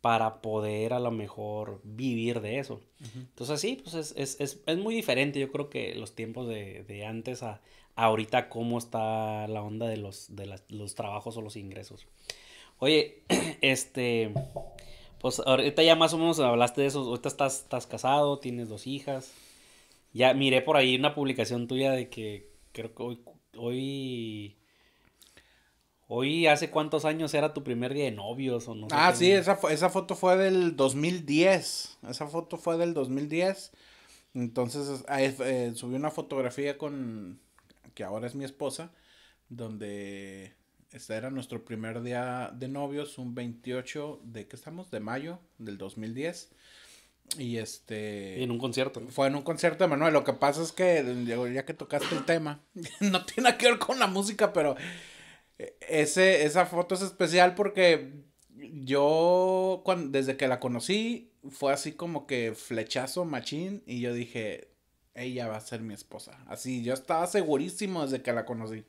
para poder a lo mejor vivir de eso. Entonces sí, pues es, muy diferente yo creo que los tiempos de, antes a, ahorita cómo está la onda de los, los trabajos o los ingresos. Oye, este, pues ahorita ya más o menos hablaste de eso, ahorita estás, estás casado, tienes dos hijas. Ya miré por ahí una publicación tuya de que creo que hoy hoy Hoy, ¿hace cuántos años era tu primer día de novios o no? ah, sí, esa, esa foto fue del 2010. Esa foto fue del 2010. Entonces, eh, subí una fotografía con, que ahora es mi esposa, donde este era nuestro primer día de novios, un 28 de, ¿qué estamos? De mayo del 2010. Y este. en un concierto. Fue en un concierto de Manuel. Lo que pasa es que, ya que tocaste el tema, no tiene que ver con la música, pero eh, ese, esa foto es especial porque yo, cuando, desde que la conocí, fue así como que flechazo machín. Y yo dije, ella va a ser mi esposa. Así, yo estaba segurísimo desde que la conocí.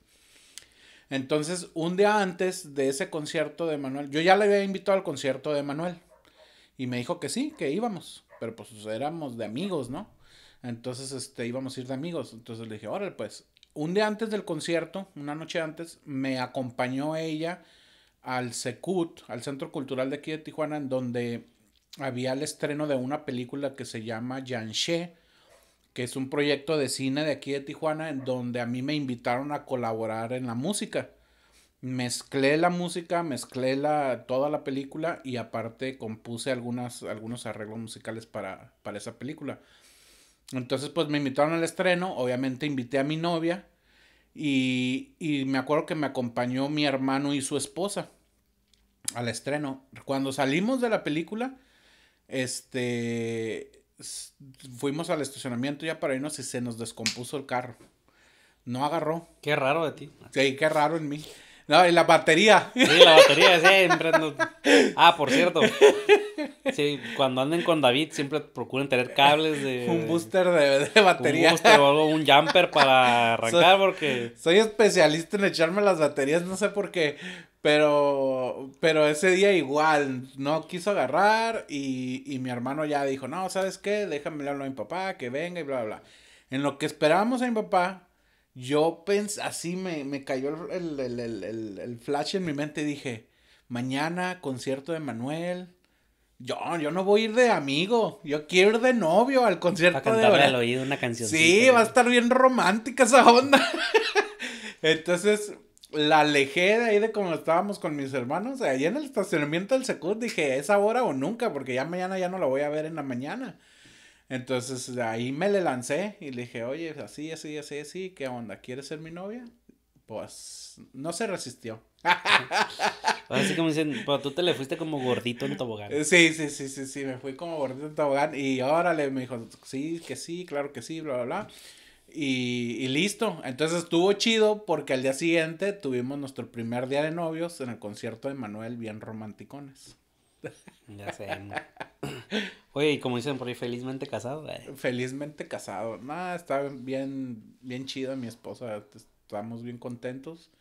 Entonces, un día antes de ese concierto de Manuel, yo ya le había invitado al concierto de Manuel. Y me dijo que sí, que íbamos pero pues éramos de amigos, ¿no? Entonces, este, íbamos a ir de amigos. Entonces le dije, órale, pues, un día antes del concierto, una noche antes, me acompañó ella al Secut, al Centro Cultural de aquí de Tijuana, en donde había el estreno de una película que se llama Yanshe, que es un proyecto de cine de aquí de Tijuana, en donde a mí me invitaron a colaborar en la música mezclé la música, mezclé la, toda la película y aparte compuse algunas, algunos arreglos musicales para, esa película. Entonces, pues me invitaron al estreno, obviamente invité a mi novia y, y, me acuerdo que me acompañó mi hermano y su esposa al estreno. Cuando salimos de la película, este, fuimos al estacionamiento ya para irnos y se nos descompuso el carro. No agarró. Qué raro de ti. Sí, qué raro en mí. No, y la batería. Sí, la batería siempre. Ah, por cierto. Sí, cuando anden con David siempre procuren tener cables de... Un booster de, batería. Un booster o algo, un jumper para arrancar porque... Soy especialista en echarme las baterías, no sé por qué. Pero, pero ese día igual, no quiso agarrar y, y mi hermano ya dijo, no, ¿sabes qué? Déjame hablar a mi papá, que venga y bla, bla, bla. En lo que esperábamos a mi papá, yo pensé, así me, me cayó el, flash en mi mente. y Dije, mañana concierto de Manuel. Yo, yo no voy a ir de amigo, yo quiero ir de novio al concierto de... al oído una canción. Sí, va a estar bien romántica esa onda. Entonces, la alejé de ahí de como estábamos con mis hermanos. Allí en el estacionamiento del secu dije, es ahora o nunca, porque ya mañana ya no la voy a ver en la mañana. Entonces ahí me le lancé y le dije, oye, así, así, así, así, ¿qué onda? ¿Quieres ser mi novia? Pues no se resistió. Así como dicen, pero tú te le fuiste como gordito en tobogán. Sí, sí, sí, sí, sí, me fui como gordito en tobogán y órale, me dijo, sí, que sí, claro que sí, bla, bla, bla. Y, listo. Entonces estuvo chido porque al día siguiente tuvimos nuestro primer día de novios en el concierto de Manuel, bien romanticones. Ya sé. Oye, y como dicen por ahí, felizmente casado. Eh. Felizmente casado. Nada, está bien, bien chido mi esposa. Estamos bien contentos.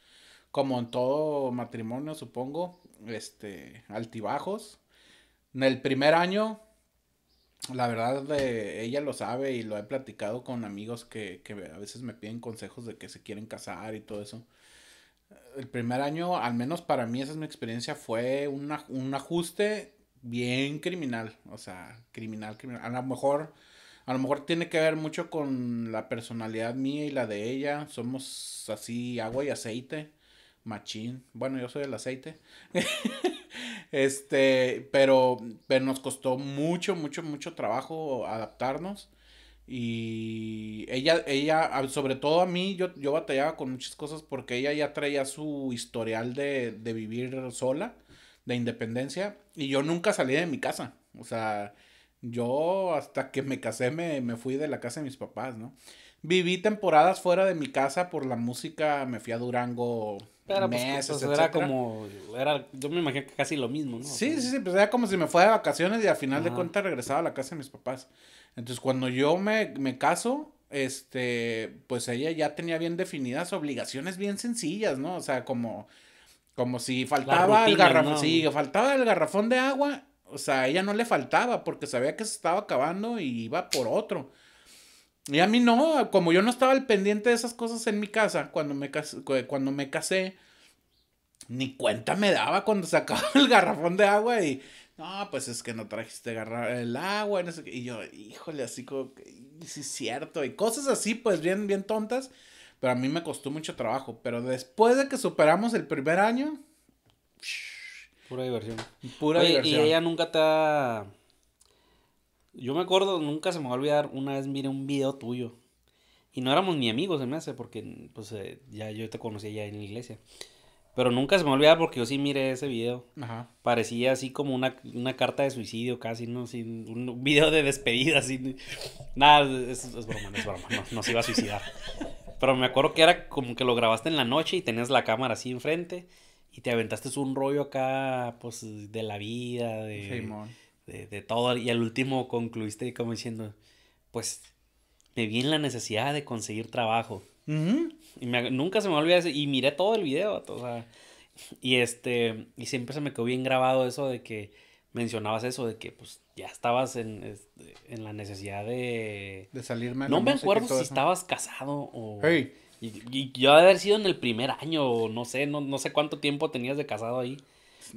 Como en todo matrimonio, supongo, este, altibajos. En el primer año, la verdad, de, ella lo sabe y lo he platicado con amigos que, que a veces me piden consejos de que se quieren casar y todo eso el primer año, al menos para mí, esa es mi experiencia, fue un ajuste bien criminal, o sea, criminal, criminal. A lo mejor, a lo mejor tiene que ver mucho con la personalidad mía y la de ella. Somos así agua y aceite, machín. Bueno, yo soy el aceite. este, pero, pero nos costó mucho, mucho, mucho trabajo adaptarnos. Y ella, ella, sobre todo a mí, yo, yo batallaba con muchas cosas porque ella ya traía su historial de, de vivir sola de Independencia y yo nunca salí de mi casa. O sea, yo hasta que me casé me, me fui de la casa de mis papás, ¿no? Viví temporadas fuera de mi casa por la música, me fui a Durango pues, meses, pues, era como, era, yo me imagino que casi lo mismo, ¿no? Sí, sí, sí, pues, era como si me fuera de vacaciones y al final de cuentas regresaba a la casa de mis papás. Entonces, cuando yo me, me caso, este, pues ella ya tenía bien definidas obligaciones bien sencillas, ¿no? O sea, como como si faltaba el garrafón, sí, faltaba el garrafón de agua, o sea, ella no le faltaba porque sabía que se estaba acabando y iba por otro. Y a mí no, como yo no estaba al pendiente de esas cosas en mi casa cuando me, cuando me casé, ni cuenta me daba cuando se acababa el garrafón de agua y no, pues es que no trajiste el agua. Y yo, híjole, así como que, sí, es cierto. Y cosas así, pues bien, bien tontas. Pero a mí me costó mucho trabajo. Pero después de que superamos el primer año. Pura diversión. Pura diversión. Y ella nunca te Yo me acuerdo, nunca se me va a olvidar, una vez mire un video tuyo. Y no éramos ni amigos, se me hace, porque pues eh, ya yo te conocí ya en la iglesia. Pero nunca se me olvidar porque yo sí mire ese video. Parecía así como una, una carta de suicidio casi, ¿no? un video de despedida, así. Nada, es, broma, es broma. No, iba a suicidar. Pero me acuerdo que era como que lo grabaste en la noche y tenías la cámara así enfrente y te aventaste un rollo acá, pues, de la vida, de, de, todo. Y al último concluiste como diciendo, pues, me vi en la necesidad de conseguir trabajo. Y me, nunca se me olvidó Y miré todo el video, y este, y siempre se me quedó bien grabado eso de que mencionabas eso de que pues ya estabas en, en la necesidad de... De salirme. No me acuerdo si estabas casado o... Y, yo de haber sido en el primer año, no sé, no, sé cuánto tiempo tenías de casado ahí.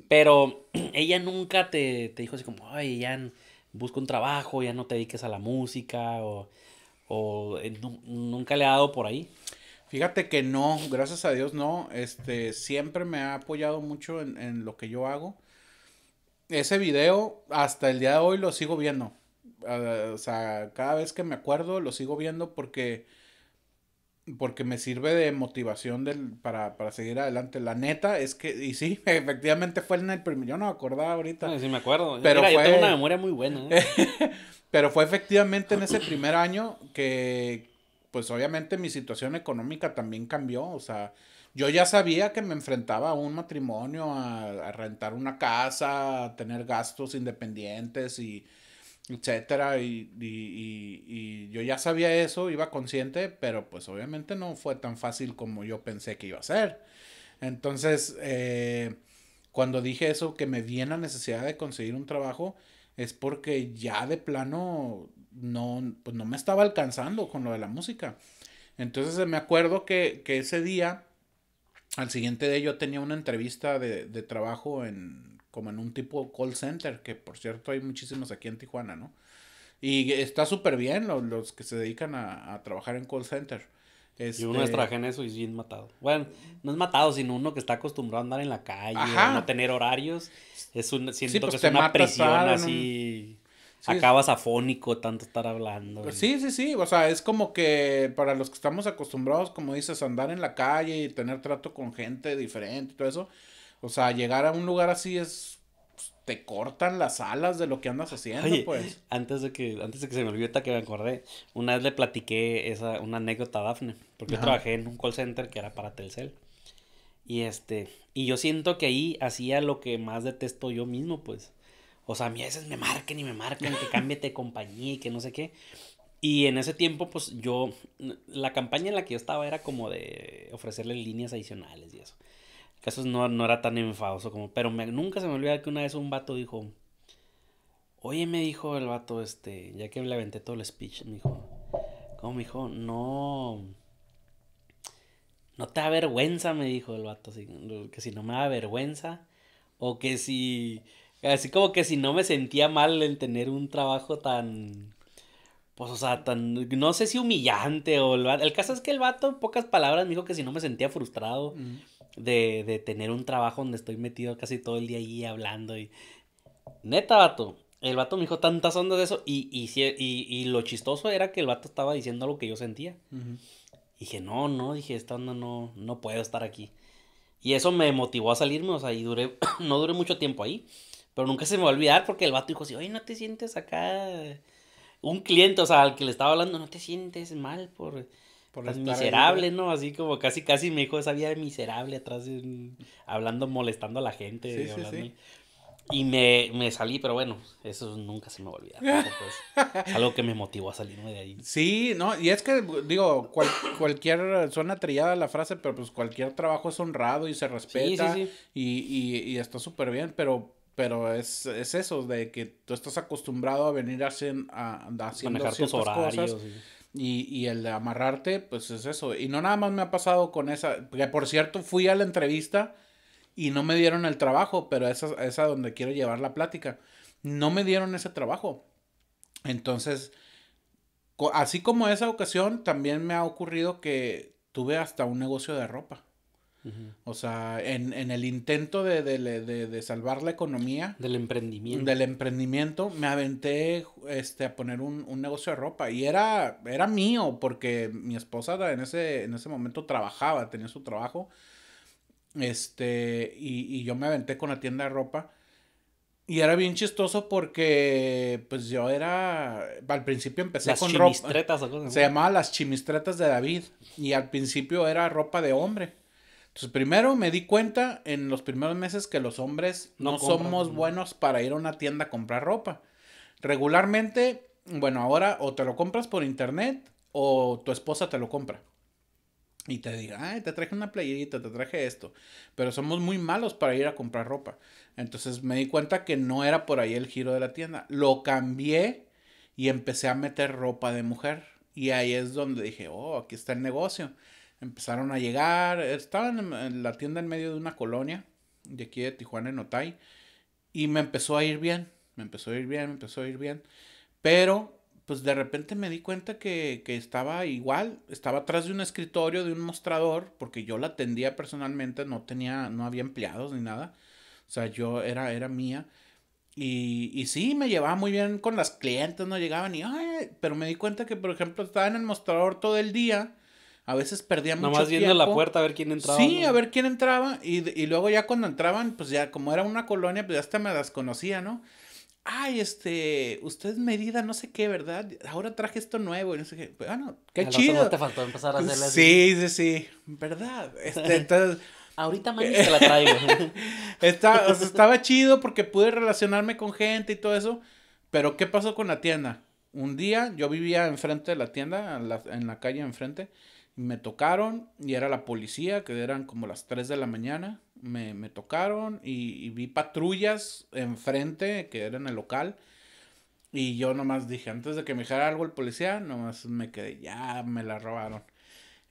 Pero ella nunca te, dijo así como, ay, ya busca un trabajo, ya no te dediques a la música o, eh, nunca le ha dado por ahí. Fíjate que no, gracias a Dios no, este, siempre me ha apoyado mucho en lo que yo hago ese video hasta el día de hoy lo sigo viendo. Ah, o sea, cada vez que me acuerdo lo sigo viendo porque porque me sirve de motivación del, para, seguir adelante. La neta es que, y sí, efectivamente fue en el primer, yo no me acordaba ahorita. Ah, sí, me acuerdo. Pero yo tengo una memoria muy buena. ¿eh? pero fue efectivamente en ese primer año que, pues obviamente mi situación económica también cambió, o sea, yo ya sabía que me enfrentaba a un matrimonio, a, rentar una casa, a tener gastos independientes y etcétera. Y, yo ya sabía eso, iba consciente, pero pues obviamente no fue tan fácil como yo pensé que iba a ser. Entonces, eh, cuando dije eso, que me vi en la necesidad de conseguir un trabajo, es porque ya de plano no, pues, no me estaba alcanzando con lo de la música. Entonces me acuerdo que, que ese día al siguiente día yo tenía una entrevista de, de, trabajo en como en un tipo call center, que por cierto hay muchísimos aquí en Tijuana, ¿no? Y está súper bien los, los, que se dedican a, trabajar en call center. Y uno una este, en eso y bien matado. Bueno, no es matado, sino uno que está acostumbrado a andar en la calle, a no tener horarios. Es un, siento que pues es una presión ah, así. Acabas afónico tanto estar hablando. sí, sí, sí. O sea, es como que para los que estamos acostumbrados, como dices, andar en la calle y tener trato con gente diferente y todo eso. O sea, llegar a un lugar así es. Pues, te cortan las alas de lo que andas haciendo, pues. Antes de que, antes de que se me olvide que me acordé, una vez le platiqué esa, una anécdota a Dafne. Porque yo trabajé en un call center que era para Telcel. Y este, y yo siento que ahí hacía lo que más detesto yo mismo, pues. O sea, a mí a veces me marquen y me marcan que cámbiate de compañía y que no sé qué. Y en ese tiempo, pues yo, la campaña en la que yo estaba era como de ofrecerle líneas adicionales y eso. Casos no, no era tan enfadoso como, pero nunca se me olvida que una vez un vato dijo, oye, me dijo el vato, este, ya que le aventé todo el speech, me dijo, como me dijo? No, no te da vergüenza, me dijo el vato, que si no me da vergüenza, o que si Así como que si no me sentía mal en tener un trabajo tan. Pues, o sea, tan. No sé si humillante o. El, el caso es que el vato, en pocas palabras, me dijo que si no me sentía frustrado de, de tener un trabajo donde estoy metido casi todo el día ahí hablando y. Neta, vato. El vato me dijo tantas ondas de eso. Y, y, y, lo chistoso era que el vato estaba diciendo lo que yo sentía. y Dije, no, no, dije, esta onda no, no puedo estar aquí. Y eso me motivó a salirme, o sea, y duré, no duré mucho tiempo ahí. Pero nunca se me va a olvidar porque el vato dijo así, oye, no te sientes acá. Un cliente, o sea, al que le estaba hablando, no te sientes mal por, por pues, tan miserable, ¿no? Así como casi, casi me dijo esa vida miserable atrás, hablando, molestando a la gente. Y me, me, salí, pero bueno, eso nunca se me va a olvidar. algo que me motivó a salirme de ahí. Sí, no, y es que, digo, cualquier, suena trillada la frase, pero pues cualquier trabajo es honrado y se respeta. Y, y, y está súper bien, pero pero es, eso, de que tú estás acostumbrado a venir haciendo, a, ciertas cosas. Y... el de amarrarte, pues es eso. Y no nada más me ha pasado con esa. Que por cierto, fui a la entrevista y no me dieron el trabajo, pero esa es a donde quiero llevar la plática. No me dieron ese trabajo. Entonces, así como esa ocasión, también me ha ocurrido que tuve hasta un negocio de ropa. O sea, en, el intento de, salvar la economía. Del emprendimiento. Del emprendimiento, me aventé este, a poner un, negocio de ropa. Y era, era mío, porque mi esposa en ese, en ese momento trabajaba, tenía su trabajo. Este, y, yo me aventé con la tienda de ropa. Y era bien chistoso porque, pues yo era. Al principio empecé las con chimistretas, Se llamaba Las Chimistretas de David. Y al principio era ropa de hombre. Entonces, primero me di cuenta en los primeros meses que los hombres no, somos buenos para ir a una tienda a comprar ropa. Regularmente, bueno, ahora o te lo compras por internet o tu esposa te lo compra. Y te diga, ay, te traje una playerita, te traje esto. Pero somos muy malos para ir a comprar ropa. Entonces me di cuenta que no era por ahí el giro de la tienda. Lo cambié y empecé a meter ropa de mujer. Y ahí es donde dije, oh, aquí está el negocio empezaron a llegar. Estaba en, la tienda en medio de una colonia de aquí de Tijuana, en Otay. Y me empezó a ir bien, me empezó a ir bien, me empezó a ir bien. Pero, pues de repente me di cuenta que, estaba igual, estaba atrás de un escritorio, de un mostrador, porque yo la atendía personalmente, no tenía, no había empleados ni nada. O sea, yo era, era mía. Y, y sí, me llevaba muy bien con las clientes, no llegaban y, ay, pero me di cuenta que, por ejemplo, estaba en el mostrador todo el día a veces perdía mucho Nomás viendo la puerta a ver quién entraba. Sí, a ver quién entraba. Y, y, luego ya cuando entraban, pues ya como era una colonia, pues ya hasta me las conocía, ¿no? Ay, este, usted es medida, no sé qué, ¿verdad? Ahora traje esto nuevo. Y no qué. Bueno, pues, ah, qué chido. te faltó empezar a pues, Sí, sí, sí. ¿Verdad? Este, entonces. Ahorita mañana se la traigo. estaba chido porque pude relacionarme con gente y todo eso. Pero, ¿qué pasó con la tienda? Un día yo vivía enfrente de la tienda, en la, en la calle enfrente. Me tocaron y era la policía, que eran como las 3 de la mañana. Me, tocaron y, vi patrullas enfrente, que era en el local. Y yo nomás dije, antes de que me dijera algo el policía, nomás me quedé, ya me la robaron.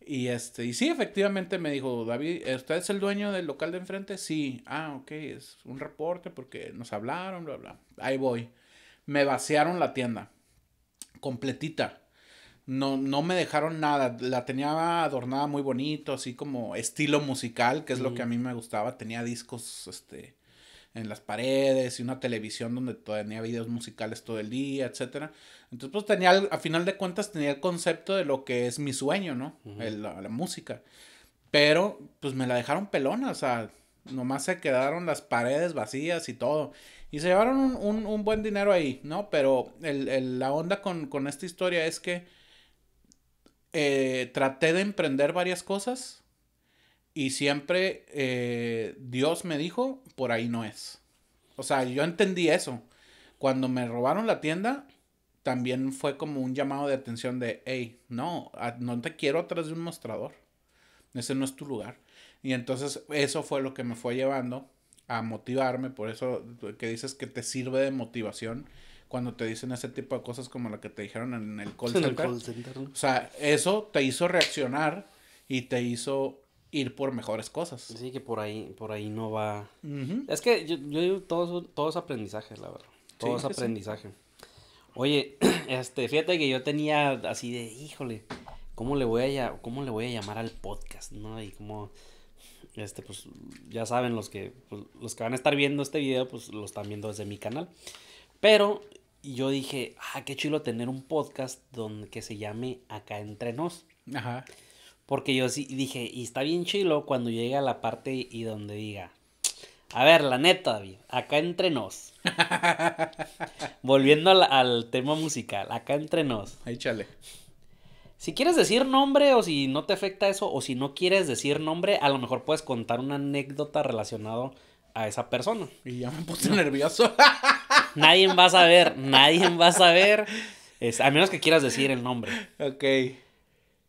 Y este, y sí, efectivamente me dijo, David, ¿usted es el dueño del local de enfrente? Sí, ah, ok, es un reporte porque nos hablaron, bla, bla. Ahí voy. Me vaciaron la tienda, completita no, no me dejaron nada. La tenía adornada muy bonito, así como estilo musical, que es lo que a mm. mí me gustaba. Tenía discos este, en las paredes y una televisión donde tenía videos musicales todo el día, etc. Entonces, pues tenía, a final de cuentas, tenía el concepto de lo que es mi sueño, ¿no? la, música. Pero, pues me la dejaron pelona, o sea, nomás se quedaron las paredes vacías y todo. Y se llevaron un, buen dinero ahí, ¿no? Pero la onda con esta historia es que eh, traté de emprender varias cosas y siempre eh, Dios me dijo, por ahí no es. O sea, yo entendí eso. Cuando me robaron la tienda, también fue como un llamado de atención de, hey, no, no te quiero atrás de un mostrador. Ese no es tu lugar. Y entonces eso fue lo que me fue llevando a motivarme. Por eso que dices que te sirve de motivación cuando te dicen ese tipo de cosas como la que te dijeron en el call center. O sea, eso te hizo reaccionar y te hizo ir por mejores cosas. Sí, que por ahí, por ahí no va. Es que yo, yo, digo, todo, es aprendizaje, la verdad. Todo es aprendizaje. Oye, este, fíjate que yo tenía así de, híjole, ¿cómo le voy a, cómo le voy a llamar al podcast? ¿No? Y como, este, pues, ya saben, los que, pues, los que van a estar viendo este video, pues, lo están viendo desde mi canal. Pero y yo dije, ah, qué chulo tener un podcast donde, que se llame Acá Entre Nos. Ajá. Porque yo sí dije, y está bien chilo cuando llegue a la parte y donde diga, a ver, la neta, acá entre nos. Volviendo al, tema musical, acá entre nos. Ahí chale. Si quieres decir nombre o si no te afecta eso o si no quieres decir nombre, a lo mejor puedes contar una anécdota relacionada a esa persona. Y ya me puse nervioso. nadie va a saber, nadie va a saber. Es, a menos que quieras decir el nombre. Ok.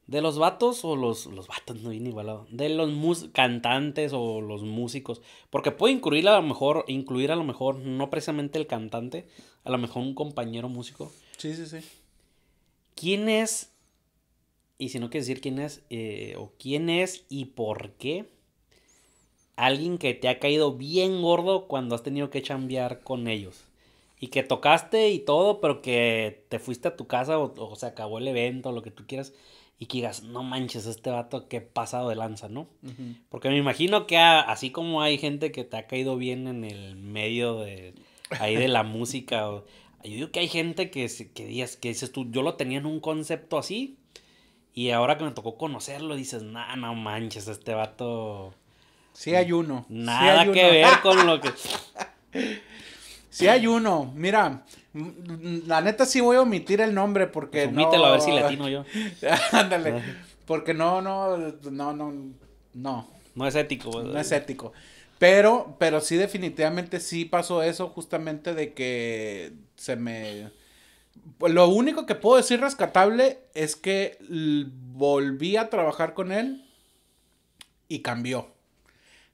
¿De los vatos o los, los vatos no vienen igualado? De los cantantes o los músicos. Porque puede incluir a lo mejor, incluir a lo mejor, no precisamente el cantante, a lo mejor un compañero músico. Sí, sí, sí. ¿Quién es? Y si no quieres decir quién es, eh, o quién es y por qué. Alguien que te ha caído bien gordo cuando has tenido que chambear con ellos y que tocaste y todo, pero que te fuiste a tu casa o, o se acabó el evento, lo que tú quieras, y que digas, no manches, este vato qué pasado de lanza, ¿no? Porque me imagino que así como hay gente que te ha caído bien en el medio de ahí de la música, yo digo que hay gente que, que, que dices tú, yo lo tenía en un concepto así, y ahora que me tocó conocerlo, dices, no, no manches, este vato. Sí hay uno. Nada que ver con lo que. Sí hay uno, mira, la neta sí voy a omitir el nombre porque pues omítelo, a ver si latino yo. Ándale, porque no, no, no, no, no. es ético. No es ético. Pero, pero sí definitivamente sí pasó eso justamente de que se me... Lo único que puedo decir rescatable es que volví a trabajar con él y cambió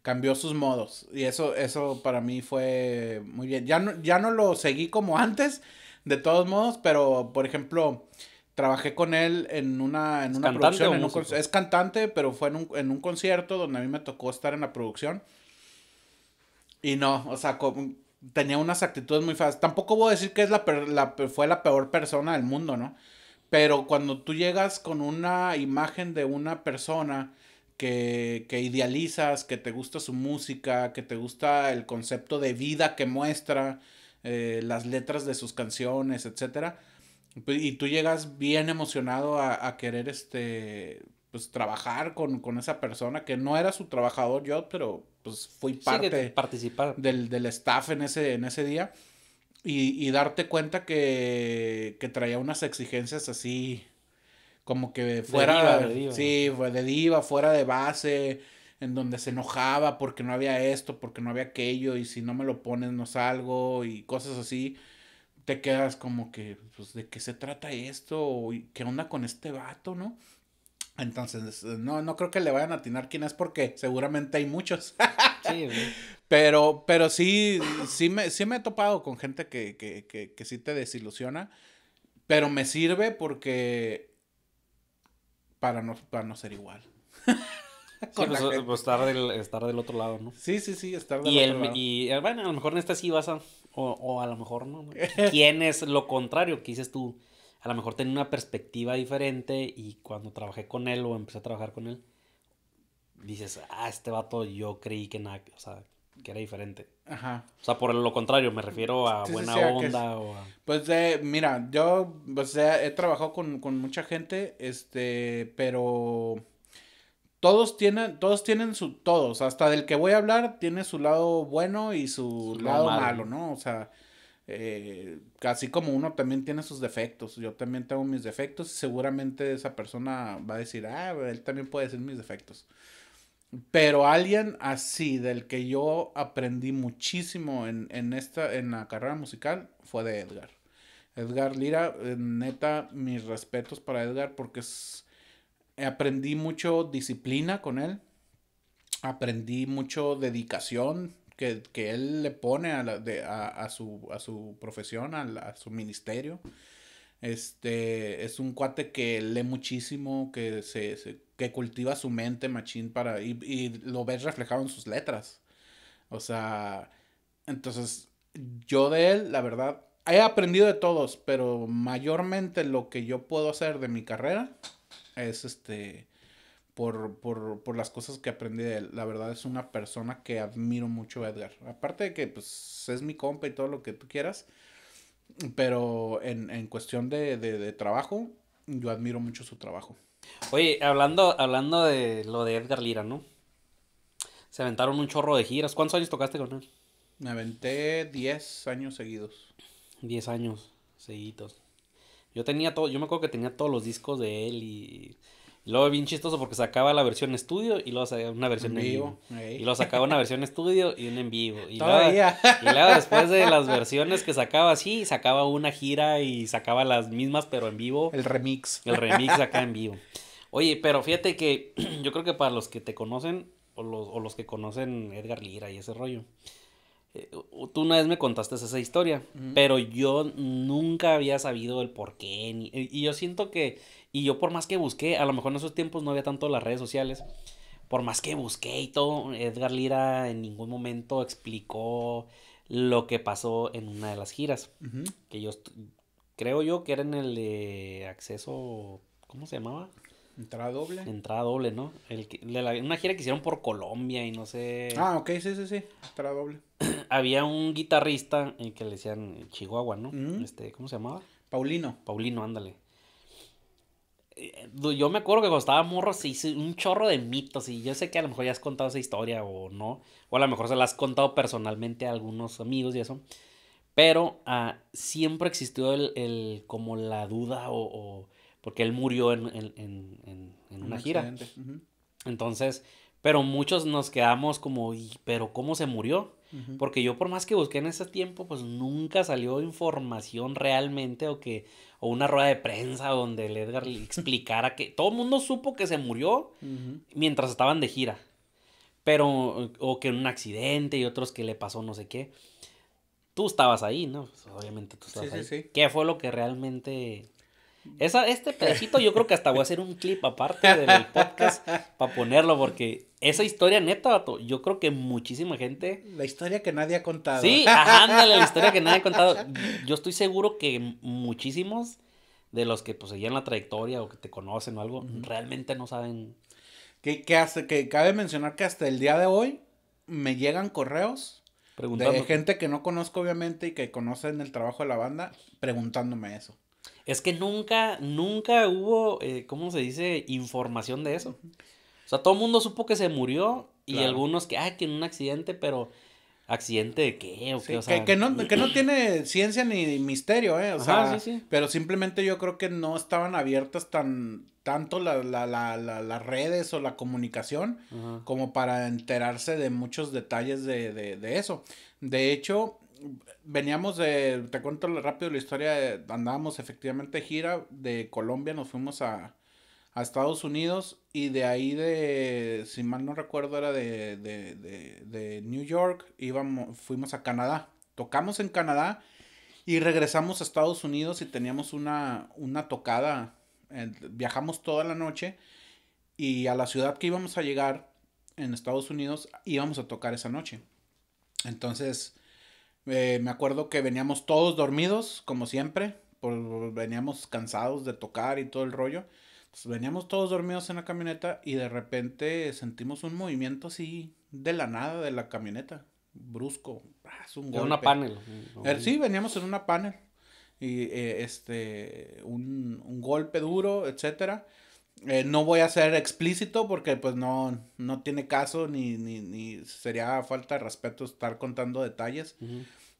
cambió sus modos. Y eso, eso para mí fue muy bien. Ya no, ya no lo seguí como antes, de todos modos, pero por ejemplo, trabajé con él en una, en una producción. es cantante, pero fue en un, en un concierto donde a mí me tocó estar en la producción. Y no, o sea, tenía unas actitudes muy feas... Tampoco voy a decir que es la, la, fue la peor persona del mundo, ¿no? Pero cuando tú llegas con una imagen de una persona que, idealizas, que te gusta su música, que te gusta el concepto de vida que muestra, eh, las letras de sus canciones, etc. Pues, y tú llegas bien emocionado a, querer este, pues, trabajar con, esa persona, que no era su trabajador yo, pero pues fui parte Del, staff en ese, en ese día. Y, darte cuenta que, que traía unas exigencias así como que fuera de diva, de diva. de diva fuera de base en donde se enojaba porque no había esto porque no había aquello y si no me lo pones no salgo y cosas así te quedas como que pues de qué se trata esto y qué onda con este vato no entonces no no creo que le vayan a atinar quién es porque seguramente hay muchos pero pero sí sí me sí me he topado con gente que que, que sí te desilusiona pero me sirve porque para no, para no ser igual. Pues, pues, estar, del, estar del otro lado, ¿no? Sí, sí, sí, estar del otro lado. Y eh, bueno, a lo mejor en esta sí vas a. O, a lo mejor no. ¿Quién es lo contrario? ¿Qué dices tú? A lo mejor tenía una perspectiva diferente y cuando trabajé con él o empecé a trabajar con él, dices, ah, este vato yo creí que nada. O sea, que era diferente. Ajá. O sea, por lo contrario, me refiero a buena onda o a... Pues, eh, mira, yo, o pues, sea, eh, he trabajado con, mucha gente, este, pero todos tienen, todos tienen su, todos, hasta del que voy a hablar tiene su lado bueno y su, lado malo. ¿no? O sea, eh, así como uno también tiene sus defectos, yo también tengo mis defectos seguramente esa persona va a decir, ah, él también puede decir mis defectos. Pero alguien así, del que yo aprendí muchísimo en, esta, en la carrera musical, fue de Edgar. Edgar Lira, eh, neta, mis respetos para Edgar porque aprendí mucho disciplina con él, aprendí mucho dedicación que, él le pone a, su, profesión, a, su ministerio. Este es un cuate que lee muchísimo, que se que cultiva su mente machín para y, lo ves reflejado en sus letras. O sea, entonces yo de él, la verdad, he aprendido de todos, pero mayormente lo que yo puedo hacer de mi carrera es este por, las cosas que aprendí de él. La verdad es una persona que admiro mucho, Edgar. Aparte de que pues, es mi compa y todo lo que tú quieras, pero en, cuestión de trabajo, yo admiro mucho su trabajo. Oye, hablando, hablando de lo de Edgar Lira, ¿no? Se aventaron un chorro de giras. ¿Cuántos años tocaste con él? Me aventé 10 años seguidos. 10 años seguidos. Yo tenía todo, yo me acuerdo que tenía todos los discos de él y luego bien chistoso porque sacaba la versión estudio y luego sacaba una versión en vivo. Y luego sacaba una versión estudio y una en vivo. Y Luego, después de las versiones que sacaba sí, sacaba una gira y sacaba las mismas pero en vivo. El remix. El remix acá en vivo. Oye, pero fíjate que yo creo que para los que te conocen o los, o los que conocen Edgar Lira y ese rollo, eh, tú una vez me contaste esa historia, pero yo nunca había sabido el por qué. Ni, y yo siento que, y yo por más que busqué, a lo mejor en esos tiempos no había tanto las redes sociales, por más que busqué y todo, Edgar Lira en ningún momento explicó lo que pasó en una de las giras. Que yo creo yo que era en el de acceso, ¿cómo se llamaba? Entrada doble. Entrada doble, ¿no? El la, una gira que hicieron por Colombia y no sé. Ah, ok, sí, sí, sí. Entrada doble. Había un guitarrista eh, que le decían eh, Chihuahua, ¿no? Mm. Este, ¿cómo se llamaba? Paulino. Paulino, ándale. Eh, yo me acuerdo que cuando estaba morro se hizo un chorro de mitos y yo sé que a lo mejor ya has contado esa historia o no, o a lo mejor se la has contado personalmente a algunos amigos y eso, pero ah, siempre existió el, como la duda o porque él murió en, en, en, en una gira. Entonces, pero muchos nos quedamos como, pero cómo se murió? Porque yo por más que busqué en ese tiempo, pues nunca salió información realmente o que o una rueda de prensa donde el Edgar le explicara que todo el mundo supo que se murió mientras estaban de gira. Pero o que en un accidente y otros que le pasó no sé qué. Tú estabas ahí, ¿no? Pues, obviamente tú estabas ahí. ¿Qué fue lo que realmente este pedacito yo creo que hasta voy a hacer un clip aparte del podcast para ponerlo, porque esa historia neta, yo creo que muchísima gente... La historia que nadie ha contado. Sí, ándale, la historia que nadie ha contado. Yo estoy seguro que muchísimos de los que poseían pues, la trayectoria o que te conocen o algo, realmente no saben... Que, que, que cabe mencionar que hasta el día de hoy me llegan correos de gente que no conozco obviamente y que conocen el trabajo de la banda preguntándome eso. Es que nunca, nunca hubo, eh, ¿cómo se dice? Información de eso. O sea, todo el mundo supo que se murió y algunos que, ah, que en un accidente, pero accidente de qué o, qué? que, no, tiene ciencia ni misterio, ¿eh? O sea, sí, sí. pero simplemente yo creo que no estaban abiertas tan tanto las redes o la comunicación como para enterarse de muchos detalles de, de eso. De hecho, veníamos de, te cuento rápido la historia, eh, andábamos efectivamente gira de Colombia, nos fuimos a, Estados Unidos y de ahí de, si mal no recuerdo, era de, de, New York, íbamos, fuimos a Canadá, tocamos en Canadá y regresamos a Estados Unidos y teníamos una, una tocada, viajamos toda la noche y a la ciudad que íbamos a llegar en Estados Unidos íbamos a tocar esa noche. Entonces eh, me acuerdo que veníamos todos dormidos, como siempre, veníamos cansados de tocar y todo el rollo. veníamos todos dormidos en la camioneta y de repente sentimos un movimiento así de la nada de la camioneta, brusco, es un golpe. una panel. Eh, sí, veníamos en una panel y eh, este un, un golpe duro, etcétera. Eh, no voy a ser explícito porque pues no, tiene caso ni, sería falta de respeto estar contando detalles.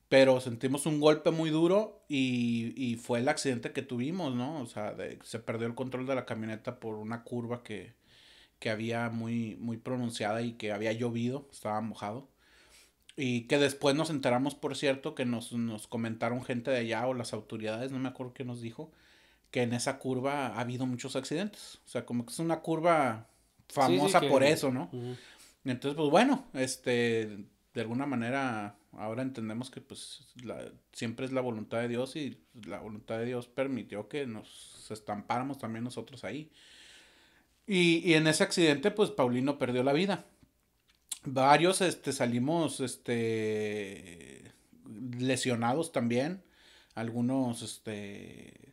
Pero sentimos un golpe muy duro y, fue el accidente que tuvimos, ¿no? O sea, se perdió el control de la camioneta por una curva que, había muy, muy pronunciada y que había llovido, estaba mojado. Y que después nos enteramos, por cierto, que nos, nos comentaron gente de allá o las autoridades, no me acuerdo qué nos dijo, que en esa curva ha habido muchos accidentes. O sea, como que es una curva famosa por eso, ¿no? Entonces, pues bueno, este, de alguna manera ahora entendemos que pues siempre es la voluntad de Dios y la voluntad de Dios permitió que nos estampáramos también nosotros ahí. Y, y en ese accidente, pues Paulino perdió la vida. Varios este, salimos este, lesionados también. Algunos este,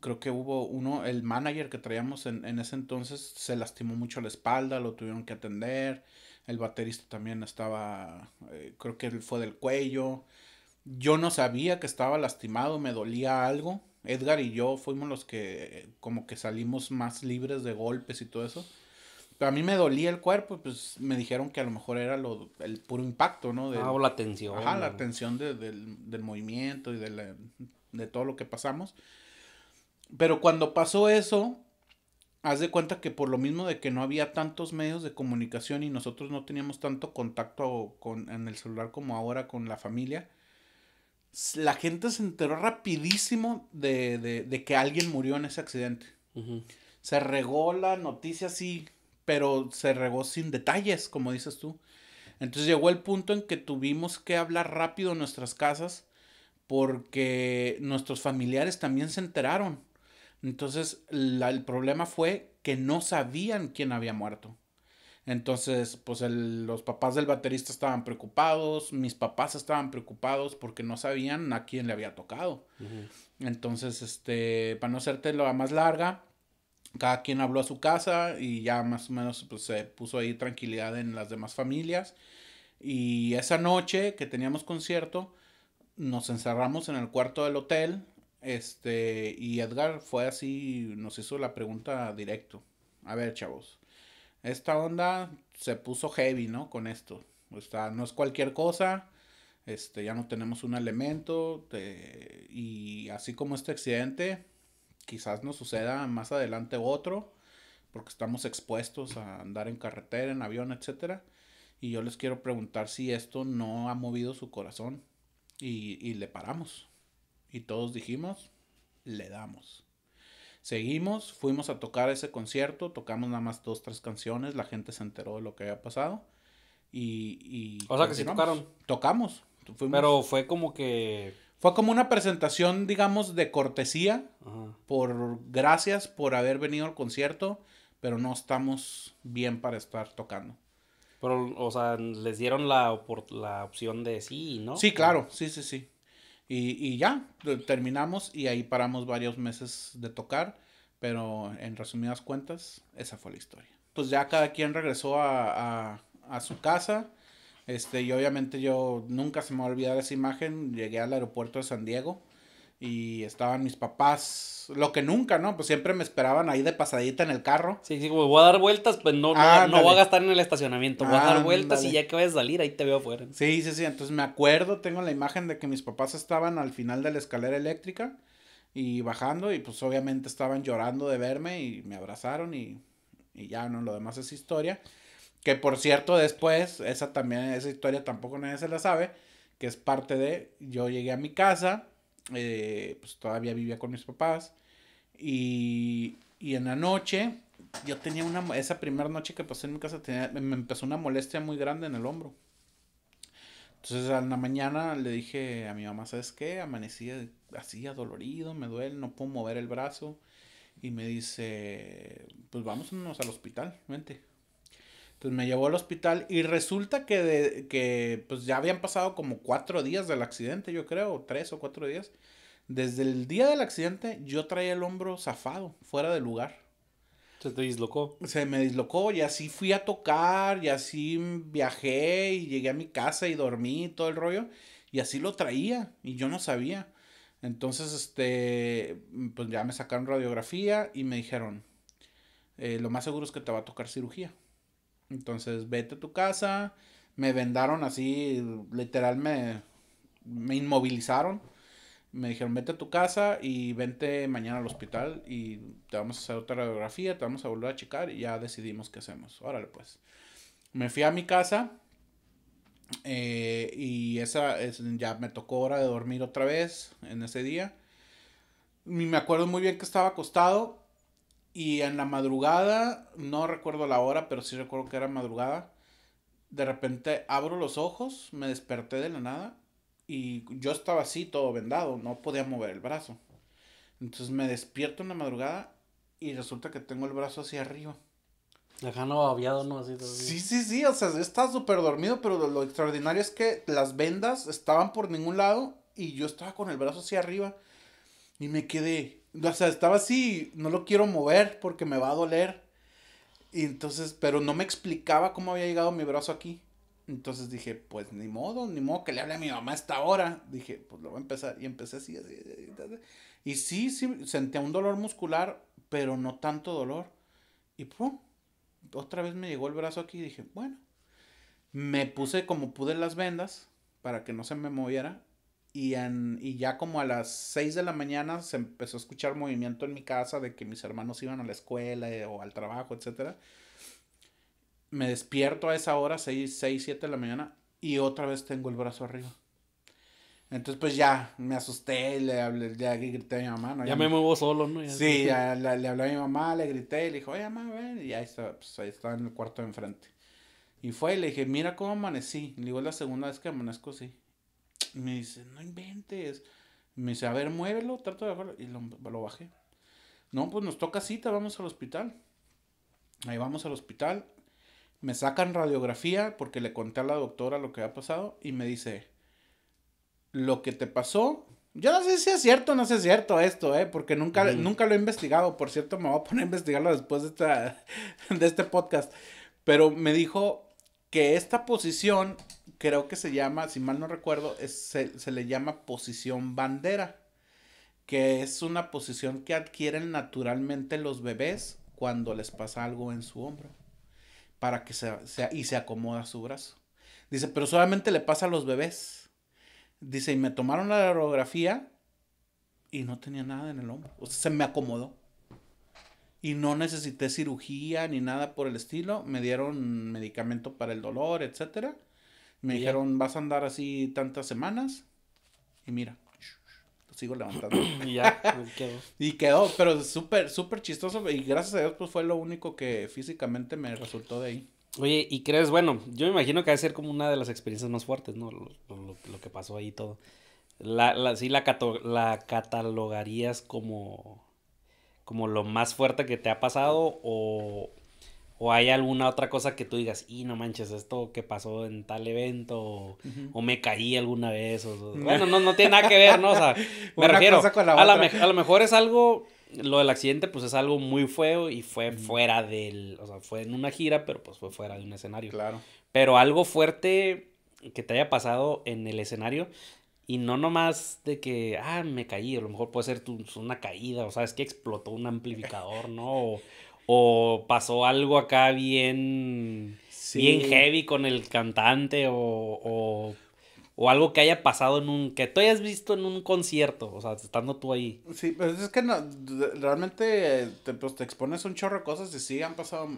creo que hubo uno, el manager que traíamos en, ese entonces se lastimó mucho la espalda, lo tuvieron que atender. El baterista también estaba, eh, creo que él fue del cuello. Yo no sabía que estaba lastimado, me dolía algo. Edgar y yo fuimos los que como que salimos más libres de golpes y todo eso. Pero a mí me dolía el cuerpo, pues me dijeron que a lo mejor era lo, el puro impacto, ¿no? de ah, o la tensión. Ajá, la tensión de, del, del, movimiento y de, de todo lo que pasamos pero cuando pasó eso, haz de cuenta que por lo mismo de que no había tantos medios de comunicación y nosotros no teníamos tanto contacto en el celular como ahora con la familia, la gente se enteró rapidísimo de, que alguien murió en ese accidente. Se regó la noticia sí, pero se regó sin detalles, como dices tú. Entonces llegó el punto en que tuvimos que hablar rápido en nuestras casas porque nuestros familiares también se enteraron. Entonces, el problema fue que no sabían quién había muerto. Entonces, pues los papás del baterista estaban preocupados, mis papás estaban preocupados porque no sabían a quién le había tocado. Entonces, este, para no hacerte la más larga, cada quien habló a su casa y ya más o menos pues, se puso ahí tranquilidad en las demás familias. Y esa noche que teníamos concierto, nos encerramos en el cuarto del hotel, este, y Edgar fue así, nos hizo la pregunta directo. A ver, chavos, esta onda se puso heavy, ¿no? Con esto. O sea, no es cualquier cosa. Este, ya no tenemos un elemento. y así como este accidente, quizás nos suceda más adelante otro. Porque estamos expuestos a andar en carretera, en avión, etcétera. Y yo les quiero preguntar si esto no ha movido su corazón. y, y le paramos y todos dijimos, le damos. Seguimos, fuimos a tocar ese concierto, tocamos nada más dos, tres canciones, la gente se enteró de lo que había pasado y... y o sea que sí tocaron. Tocamos. Pero fue como que... Fue como una presentación, digamos, de cortesía, por gracias por haber venido al concierto, pero no estamos bien para estar tocando. Pero, o sea, les dieron la, la opción de sí, ¿no? Sí, claro, sí, sí, sí. Y, ya, terminamos y ahí paramos varios meses de tocar, pero en resumidas cuentas, esa fue la historia. Pues ya cada quien regresó a, su casa. Este, y obviamente yo nunca se me va a olvidar esa imagen. Llegué al aeropuerto de San Diego y estaban mis papás, lo que nunca, ¿no? Pues siempre me esperaban ahí de pasadita en el carro. Sí, sí, como voy a dar vueltas, pues no, no, voy a gastar en el estacionamiento, voy a dar vueltas y ya que voy a salir, ahí te veo afuera. Sí, sí, sí, entonces me acuerdo, tengo la imagen de que mis papás estaban al final de la escalera eléctrica y bajando y pues obviamente estaban llorando de verme y me abrazaron y, y ya, ¿no? Lo demás es historia. Que por cierto, después, esa también, esa historia tampoco nadie se la sabe, que es parte de, yo llegué a mi casa eh, pues todavía vivía con mis papás. Y, en la noche, yo tenía una, esa primera noche que pasé en mi casa, me empezó una molestia muy grande en el hombro. Entonces a la mañana le dije a mi mamá, ¿sabes qué? Amanecí así, adolorido, me duele, no puedo mover el brazo. Y me dice, pues vámonos al hospital, vente. Pues, me llevó al hospital y resulta que, de, que pues ya habían pasado como cuatro días del accidente, yo creo, tres o cuatro días. Desde el día del accidente yo traía el hombro zafado, fuera de lugar. Se te dislocó. Se me dislocó y así fui a tocar y así viajé y llegué a mi casa y dormí y todo el rollo. Y así lo traía y yo no sabía. Entonces, este, pues ya me sacaron radiografía y me dijeron, eh, lo más seguro es que te va a tocar cirugía. Entonces, vete a tu casa. Me vendaron así, literal me, inmovilizaron. Me dijeron, vete a tu casa y vente mañana al hospital y te vamos a hacer otra radiografía, te vamos a volver a checar y ya decidimos qué hacemos. Órale, pues. Me fui a mi casa eh, y esa es, ya me tocó hora de dormir otra vez en ese día. Y me acuerdo muy bien que estaba acostado y en la madrugada, no recuerdo la hora, pero sí recuerdo que era madrugada. De repente abro los ojos, me desperté de la nada y yo estaba así, todo vendado, no podía mover el brazo. Entonces me despierto en la madrugada y resulta que tengo el brazo hacia arriba. Acá no ¿no? Así, Sí, sí, sí, o sea, estaba súper dormido, pero lo, extraordinario es que las vendas estaban por ningún lado y yo estaba con el brazo hacia arriba y me quedé, o sea, estaba así, no lo quiero mover porque me va a doler. Y entonces, pero no me explicaba cómo había llegado mi brazo aquí. Entonces dije, pues ni modo, ni modo que le hable a mi mamá esta hora. Dije, pues lo voy a empezar. Y empecé así, así, así, Y sí, sí, sentía un dolor muscular, pero no tanto dolor. Y pum, otra vez me llegó el brazo aquí y dije, bueno. Me puse como pude las vendas para que no se me moviera y, en, y ya como a las 6 de la mañana se empezó a escuchar movimiento en mi casa de que mis hermanos iban a la escuela eh, o al trabajo, etc. Me despierto a esa hora, 6, 7 de la mañana, y otra vez tengo el brazo arriba. Entonces, pues ya me asusté, le hablé, ya grité a mi mamá. Ya, me muevo solo, ¿no? sí, le hablé a mi mamá, le grité, le dijo, oye, mamá, ven. Y ahí estaba, pues ahí estaba en el cuarto de enfrente. Y fue le dije, mira cómo amanecí. Le digo, es la segunda vez que amanezco así me dice, no inventes. Me dice, a ver, muévelo, trato de bajarlo. Y lo, bajé. No, pues nos toca cita, vamos al hospital. Ahí vamos al hospital. Me sacan radiografía porque le conté a la doctora lo que había pasado y me dice, lo que te pasó, yo no sé si es cierto o no sé si es cierto esto, ¿eh? porque nunca, nunca lo he investigado. Por cierto, me voy a poner a investigarlo después de, de este podcast. Pero me dijo que esta posición, creo que se llama, si mal no recuerdo, es, se, le llama posición bandera, que es una posición que adquieren naturalmente los bebés cuando les pasa algo en su hombro, para que se, y se acomoda su brazo. Dice, pero solamente le pasa a los bebés. Dice, y me tomaron la orografía y no tenía nada en el hombro. O sea, se me acomodó y no necesité cirugía ni nada por el estilo. Me dieron medicamento para el dolor, etcétera. Me dijeron, vas a andar así tantas semanas. Y mira, sigo levantando. y ya, pues, quedó. y quedó, pero súper, súper chistoso. Y gracias a Dios, pues fue lo único que físicamente me resultó de ahí. Oye, ¿y crees? Bueno, yo me imagino que va a ser como una de las experiencias más fuertes, ¿no? Lo, que pasó ahí todo. La, la, sí, la, la catalogarías como como lo más fuerte que te ha pasado o, o hay alguna otra cosa que tú digas, y no manches, esto que pasó en tal evento, o, me caí alguna vez, o, bueno, no, no tiene nada que ver, ¿no? O sea, me refiero, a, la a, lo mejor es algo, lo del accidente, pues es algo muy feo y fue fuera del, o sea, fue en una gira, pero pues fue fuera de un escenario. Claro. Pero algo fuerte que te haya pasado en el escenario, y no nomás de que, ah, me caí, a lo mejor puede ser una caída, o sabes que explotó un amplificador, ¿no? O, pasó algo acá bien, bien heavy con el cantante, o, o o algo que haya pasado en un, que tú hayas visto en un concierto, o sea, estando tú ahí. Sí, pero pues es que realmente te, pues, te expones un chorro de cosas y sí, han pasado,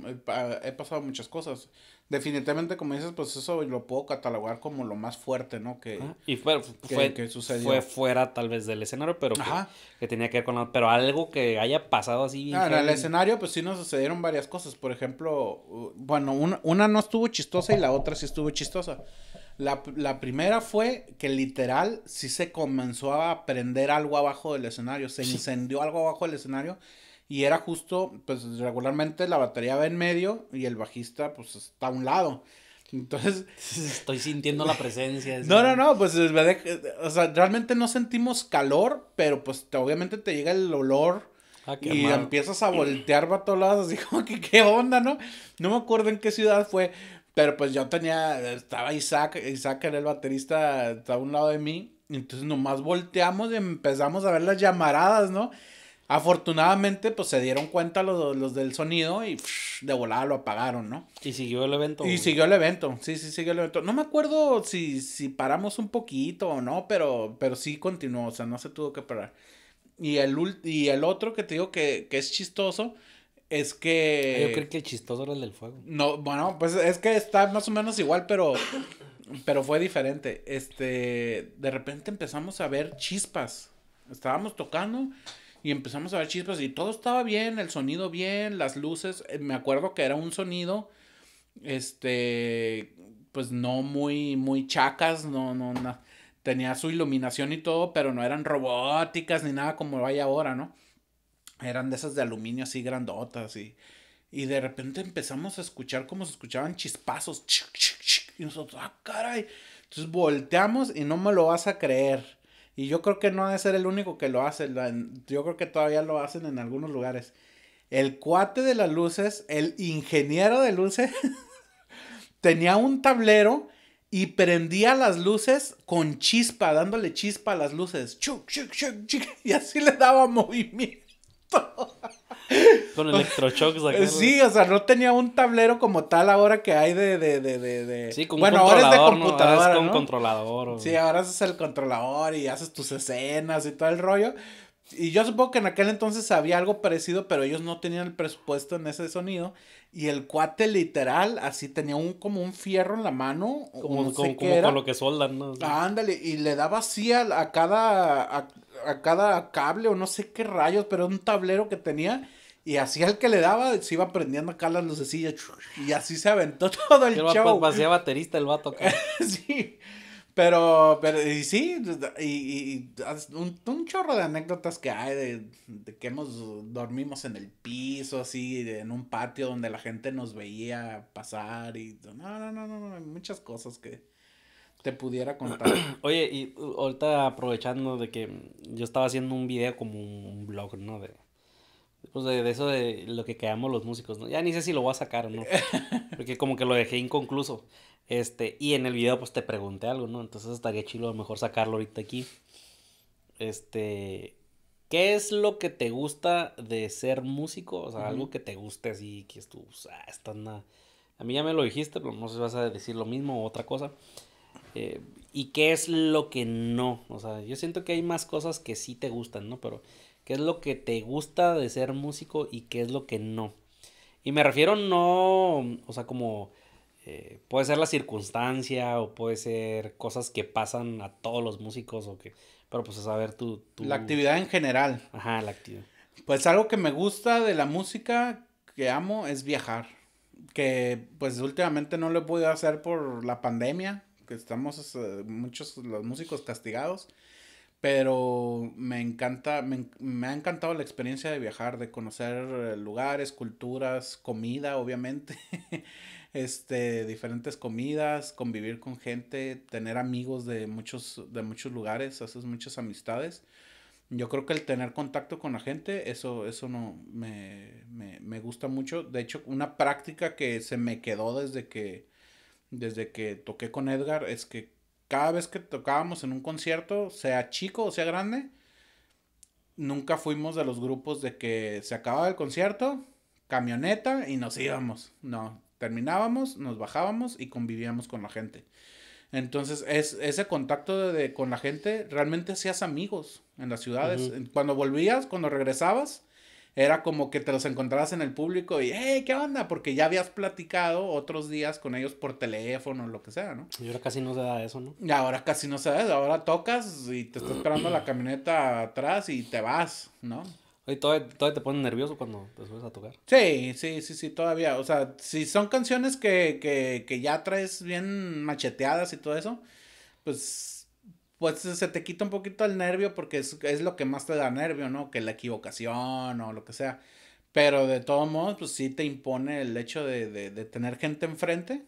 he pasado muchas cosas. Definitivamente, como dices, pues eso lo puedo catalogar como lo más fuerte, ¿no? Que, y fue, fue, sucedió. fue fuera tal vez del escenario, pero que, tenía que ver con Pero algo que haya pasado así. Ah, en el escenario, pues sí nos sucedieron varias cosas. Por ejemplo, bueno, una, una no estuvo chistosa y la otra sí estuvo chistosa. La, primera fue que literal sí se comenzó a prender algo abajo del escenario, se incendió algo abajo del escenario y era justo, pues regularmente la batería va en medio y el bajista pues está a un lado. Entonces... Estoy sintiendo la presencia. no, no, no, pues realmente no sentimos calor, pero pues obviamente te llega el olor. Ah, y empiezas a voltear para todos lados, así como que qué onda, ¿no? No me acuerdo en qué ciudad fue, pero pues yo tenía, estaba Isaac, Isaac era el baterista, estaba a un lado de mí. Entonces nomás volteamos y empezamos a ver las llamaradas, ¿no? Afortunadamente, pues se dieron cuenta los, del sonido y de volada lo apagaron, ¿no? Y siguió el evento. Y siguió el evento, sí, sí, siguió el evento. No me acuerdo si, si paramos un poquito o no, pero, pero sí continuó, o sea, no se tuvo que parar. Y el, y el otro que te digo que, que es chistoso, es que. Ah, yo creo que el chistoso era el del fuego. No, bueno, pues es que está más o menos igual, pero. pero fue diferente. Este. De repente empezamos a ver chispas. Estábamos tocando y empezamos a ver chispas y todo estaba bien, el sonido bien, las luces. Eh, me acuerdo que era un sonido. Este. Pues no muy, muy chacas, no, no, no. Tenía su iluminación y todo, pero no eran robóticas ni nada como vaya ahora, ¿no? Eran de esas de aluminio así grandotas y, y de repente empezamos a escuchar como se escuchaban chispazos. Y nosotros, ah, caray. Entonces volteamos y no me lo vas a creer. Y yo creo que no ha de ser el único que lo hace. Yo creo que todavía lo hacen en algunos lugares. El cuate de las luces, el ingeniero de luces, tenía un tablero y prendía las luces con chispa, dándole chispa a las luces. y así le daba movimiento. Con electrochocks eh, Sí, o sea, no tenía un tablero como tal ahora que hay de. bueno, un ahora es de computadora. ahora es con controlador. Sí, ahora haces el controlador y haces tus escenas y todo el rollo. Y yo supongo que en aquel entonces había algo parecido, pero ellos no tenían el presupuesto en ese sonido. Y el cuate literal, así tenía un como un fierro en la mano. Como, con lo que soldan, ¿no? Ah, ándale, y le daba así a, a cada a cada cable o no sé qué rayos, pero un tablero que tenía. Y así al que le daba, se iba prendiendo acá las lucecillas. Y así se aventó todo el Yo baterista el vato. sí. Pero, pero, y sí, y, un, chorro de anécdotas que hay de, que hemos, dormimos en el piso, así, en un patio donde la gente nos veía pasar y, no, no, no, no, no muchas cosas que, te pudiera contar. Oye, y uh, ahorita aprovechando de que yo estaba haciendo un video como un blog, ¿no? De, pues de, de eso de lo que creamos los músicos, ¿no? Ya ni sé si lo voy a sacar no. Porque como que lo dejé inconcluso. Este, y en el video pues te pregunté algo, ¿no? Entonces estaría chido a lo mejor sacarlo ahorita aquí. Este, ¿qué es lo que te gusta de ser músico? O sea, algo que te guste así, que tú, o sea, nada. A mí ya me lo dijiste, pero no sé si vas a decir lo mismo o otra cosa. Eh, ¿Y qué es lo que no? O sea, yo siento que hay más cosas que sí te gustan, ¿no? Pero, ¿qué es lo que te gusta de ser músico y qué es lo que no? Y me refiero no, o sea, como eh, puede ser la circunstancia o puede ser cosas que pasan a todos los músicos o que, pero pues a saber Tu... La actividad en general. Ajá, la actividad. Pues algo que me gusta de la música que amo es viajar. Que pues últimamente no lo he podido hacer por la pandemia que estamos muchos los músicos castigados, pero me encanta, me, me, ha encantado la experiencia de viajar, de conocer eh, lugares, culturas, comida, obviamente, este, diferentes comidas, convivir con gente, tener amigos de muchos, de muchos lugares, haces muchas amistades. Yo creo que el tener contacto con la gente, eso, eso no me, me, me gusta mucho. De hecho, una práctica que se me quedó desde que desde que toqué con Edgar es que cada vez que tocábamos en un concierto, sea chico o sea grande, nunca fuimos de los grupos de que se acababa el concierto, camioneta y nos íbamos. No, terminábamos, nos bajábamos y convivíamos con la gente. Entonces, es, ese contacto con la gente, realmente hacías amigos en las ciudades. Cuando volvías, cuando regresabas, era como que te los encontrabas en el público y, ¿qué onda? Porque ya habías platicado otros días con ellos por teléfono o lo que sea, ¿no? Y ahora casi no se da eso, ¿no? Y ahora casi no se da eso. Ahora tocas y te está esperando la camioneta atrás y te vas, ¿no? Y ¿todavía, ¿todavía, te pones nervioso cuando te subes a tocar. Sí, sí, sí, sí, todavía. O sea, si son canciones que, que, que ya traes bien macheteadas y todo eso, pues pues se te quita un poquito el nervio porque es, lo que más te da nervio, ¿no? Que la equivocación o lo que sea. Pero de todos modos, pues sí te impone el hecho de, tener gente enfrente.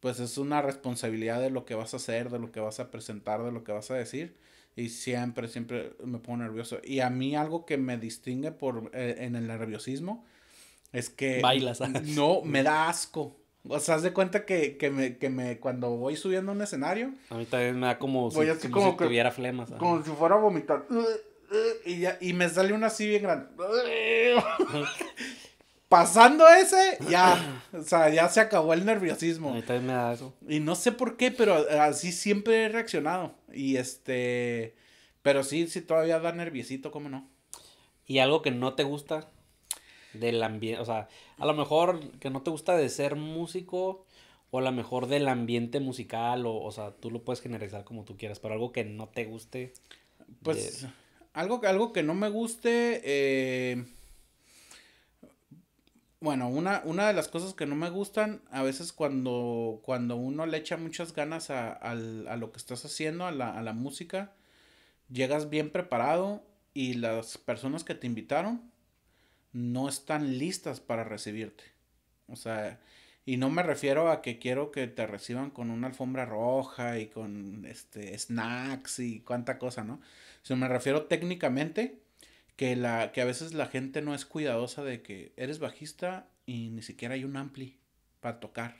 Pues es una responsabilidad de lo que vas a hacer, de lo que vas a presentar, de lo que vas a decir. Y siempre, siempre me pongo nervioso. Y a mí algo que me distingue por, eh, en el nerviosismo es que... Bailas. No, me da asco. O sea, de cuenta que, me, cuando voy subiendo a un escenario. A mí también me da como si, como si tuviera flemas. Como si fuera a vomitar. Y, me sale una así bien grande. Pasando ese, ya. O sea, ya se acabó el nerviosismo. A mí también me da eso. Y no sé por qué, pero así siempre he reaccionado. Y este. Pero sí, sí, todavía da nerviosito, ¿cómo no? ¿Y algo que no te gusta? del ambiente, o sea, a lo mejor que no te gusta de ser músico o a lo mejor del ambiente musical o, o sea, tú lo puedes generalizar como tú quieras, pero algo que no te guste. Pues algo, algo que no me guste, eh, bueno, una, una de las cosas que no me gustan, a veces cuando, cuando uno le echa muchas ganas a, a lo que estás haciendo, a la, a la música, llegas bien preparado y las personas que te invitaron no están listas para recibirte. O sea, y no me refiero a que quiero que te reciban con una alfombra roja y con este snacks y cuánta cosa, ¿no? Sino me refiero técnicamente que la que a veces la gente no es cuidadosa de que eres bajista y ni siquiera hay un ampli para tocar.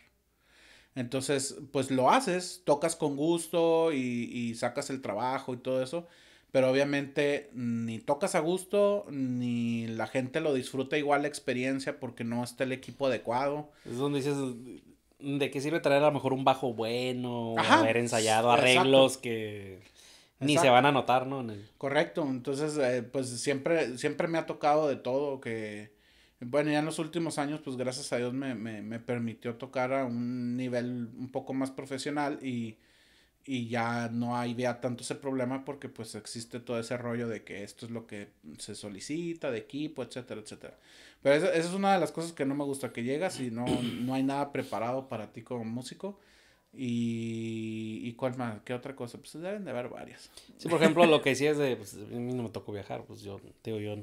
Entonces, pues lo haces, tocas con gusto y, y sacas el trabajo y todo eso, pero obviamente ni tocas a gusto, ni la gente lo disfruta igual la experiencia porque no está el equipo adecuado. Es donde dices, ¿de qué sirve traer a lo mejor un bajo bueno, Ajá, haber ensayado arreglos que ni se van a notar, ¿no? Correcto, entonces eh, pues siempre, siempre me ha tocado de todo, que bueno, ya en los últimos años pues gracias a Dios me, me, me permitió tocar a un nivel un poco más profesional y y ya no hay vea tanto ese problema porque pues existe todo ese rollo de que esto es lo que se solicita de equipo, etcétera, etcétera. Pero esa, esa es una de las cosas que no me gusta, que llegas y no, no hay nada preparado para ti como músico. Y, y cuál más, qué otra cosa, pues deben de haber varias. Sí, por ejemplo, lo que es de, pues a mí no me tocó viajar, pues yo, digo, yo,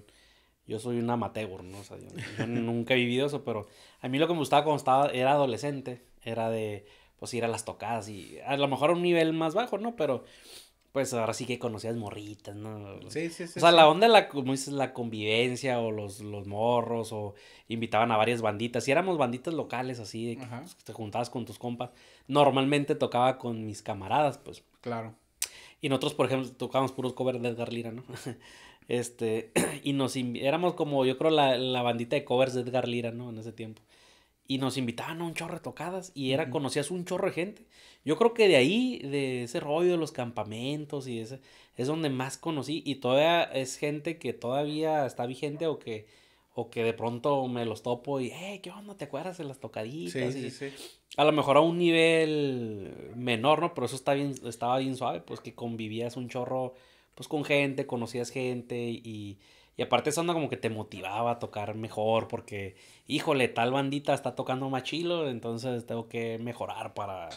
yo soy un amateur, ¿no? O sea, yo nunca he vivido eso, pero a mí lo que me gustaba cuando estaba, era adolescente, era de pues ir a las tocadas y a lo mejor a un nivel más bajo, ¿no? Pero pues ahora sí que conocías morritas, ¿no? Sí, sí, sí. O sea, la onda, la, como dices, la convivencia o los, los morros o invitaban a varias banditas. Y éramos banditas locales así, que pues, te juntabas con tus compas. Normalmente tocaba con mis camaradas, pues. Claro. Y nosotros, por ejemplo, tocábamos puros covers de Edgar Lira, ¿no? este, y nos éramos como, yo creo, la, la bandita de covers de Edgar Lira, ¿no? En ese tiempo y nos invitaban a un chorro de tocadas y era, conocías un chorro de gente. Yo creo que de ahí, de ese rollo de los campamentos y ese, es donde más conocí y todavía es gente que todavía está vigente o que, o que de pronto me los topo y, eh, ¿qué onda? ¿Te acuerdas de las tocaditas? sí, sí. A lo mejor a un nivel menor, ¿no? Pero eso está bien, estaba bien suave, pues que convivías un chorro, pues con gente, conocías gente y y aparte esa como que te motivaba a tocar mejor porque, híjole, tal bandita está tocando más chilo, entonces tengo que mejorar para...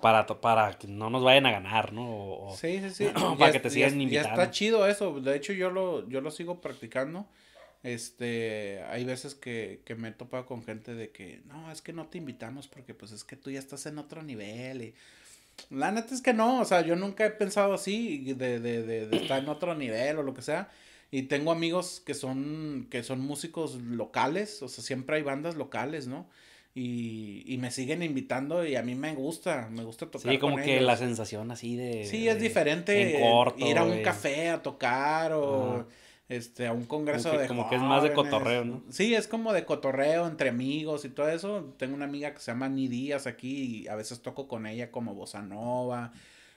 Para, para que no nos vayan a ganar, ¿no? O, sí, sí, sí. para que te sigan invitando. Ya está chido eso. De hecho, yo lo, yo lo sigo practicando. Este, hay veces que, me he topado con gente de que, no, es que no te invitamos porque pues es que tú ya estás en otro nivel y... La neta es que no, o sea, yo nunca he pensado así de estar en otro nivel o lo que sea. Y tengo amigos que son, que son músicos locales, o sea, siempre hay bandas locales, ¿no? Y, y me siguen invitando y a mí me gusta, me gusta tocar. Sí, como que la sensación así de... Sí, es diferente corto, ir a un café a tocar o... este, a un congreso de Como que es más de cotorreo, ¿no? Sí, es como de cotorreo entre amigos y todo eso. Tengo una amiga que se llama Ni Díaz aquí y a veces toco con ella como bossa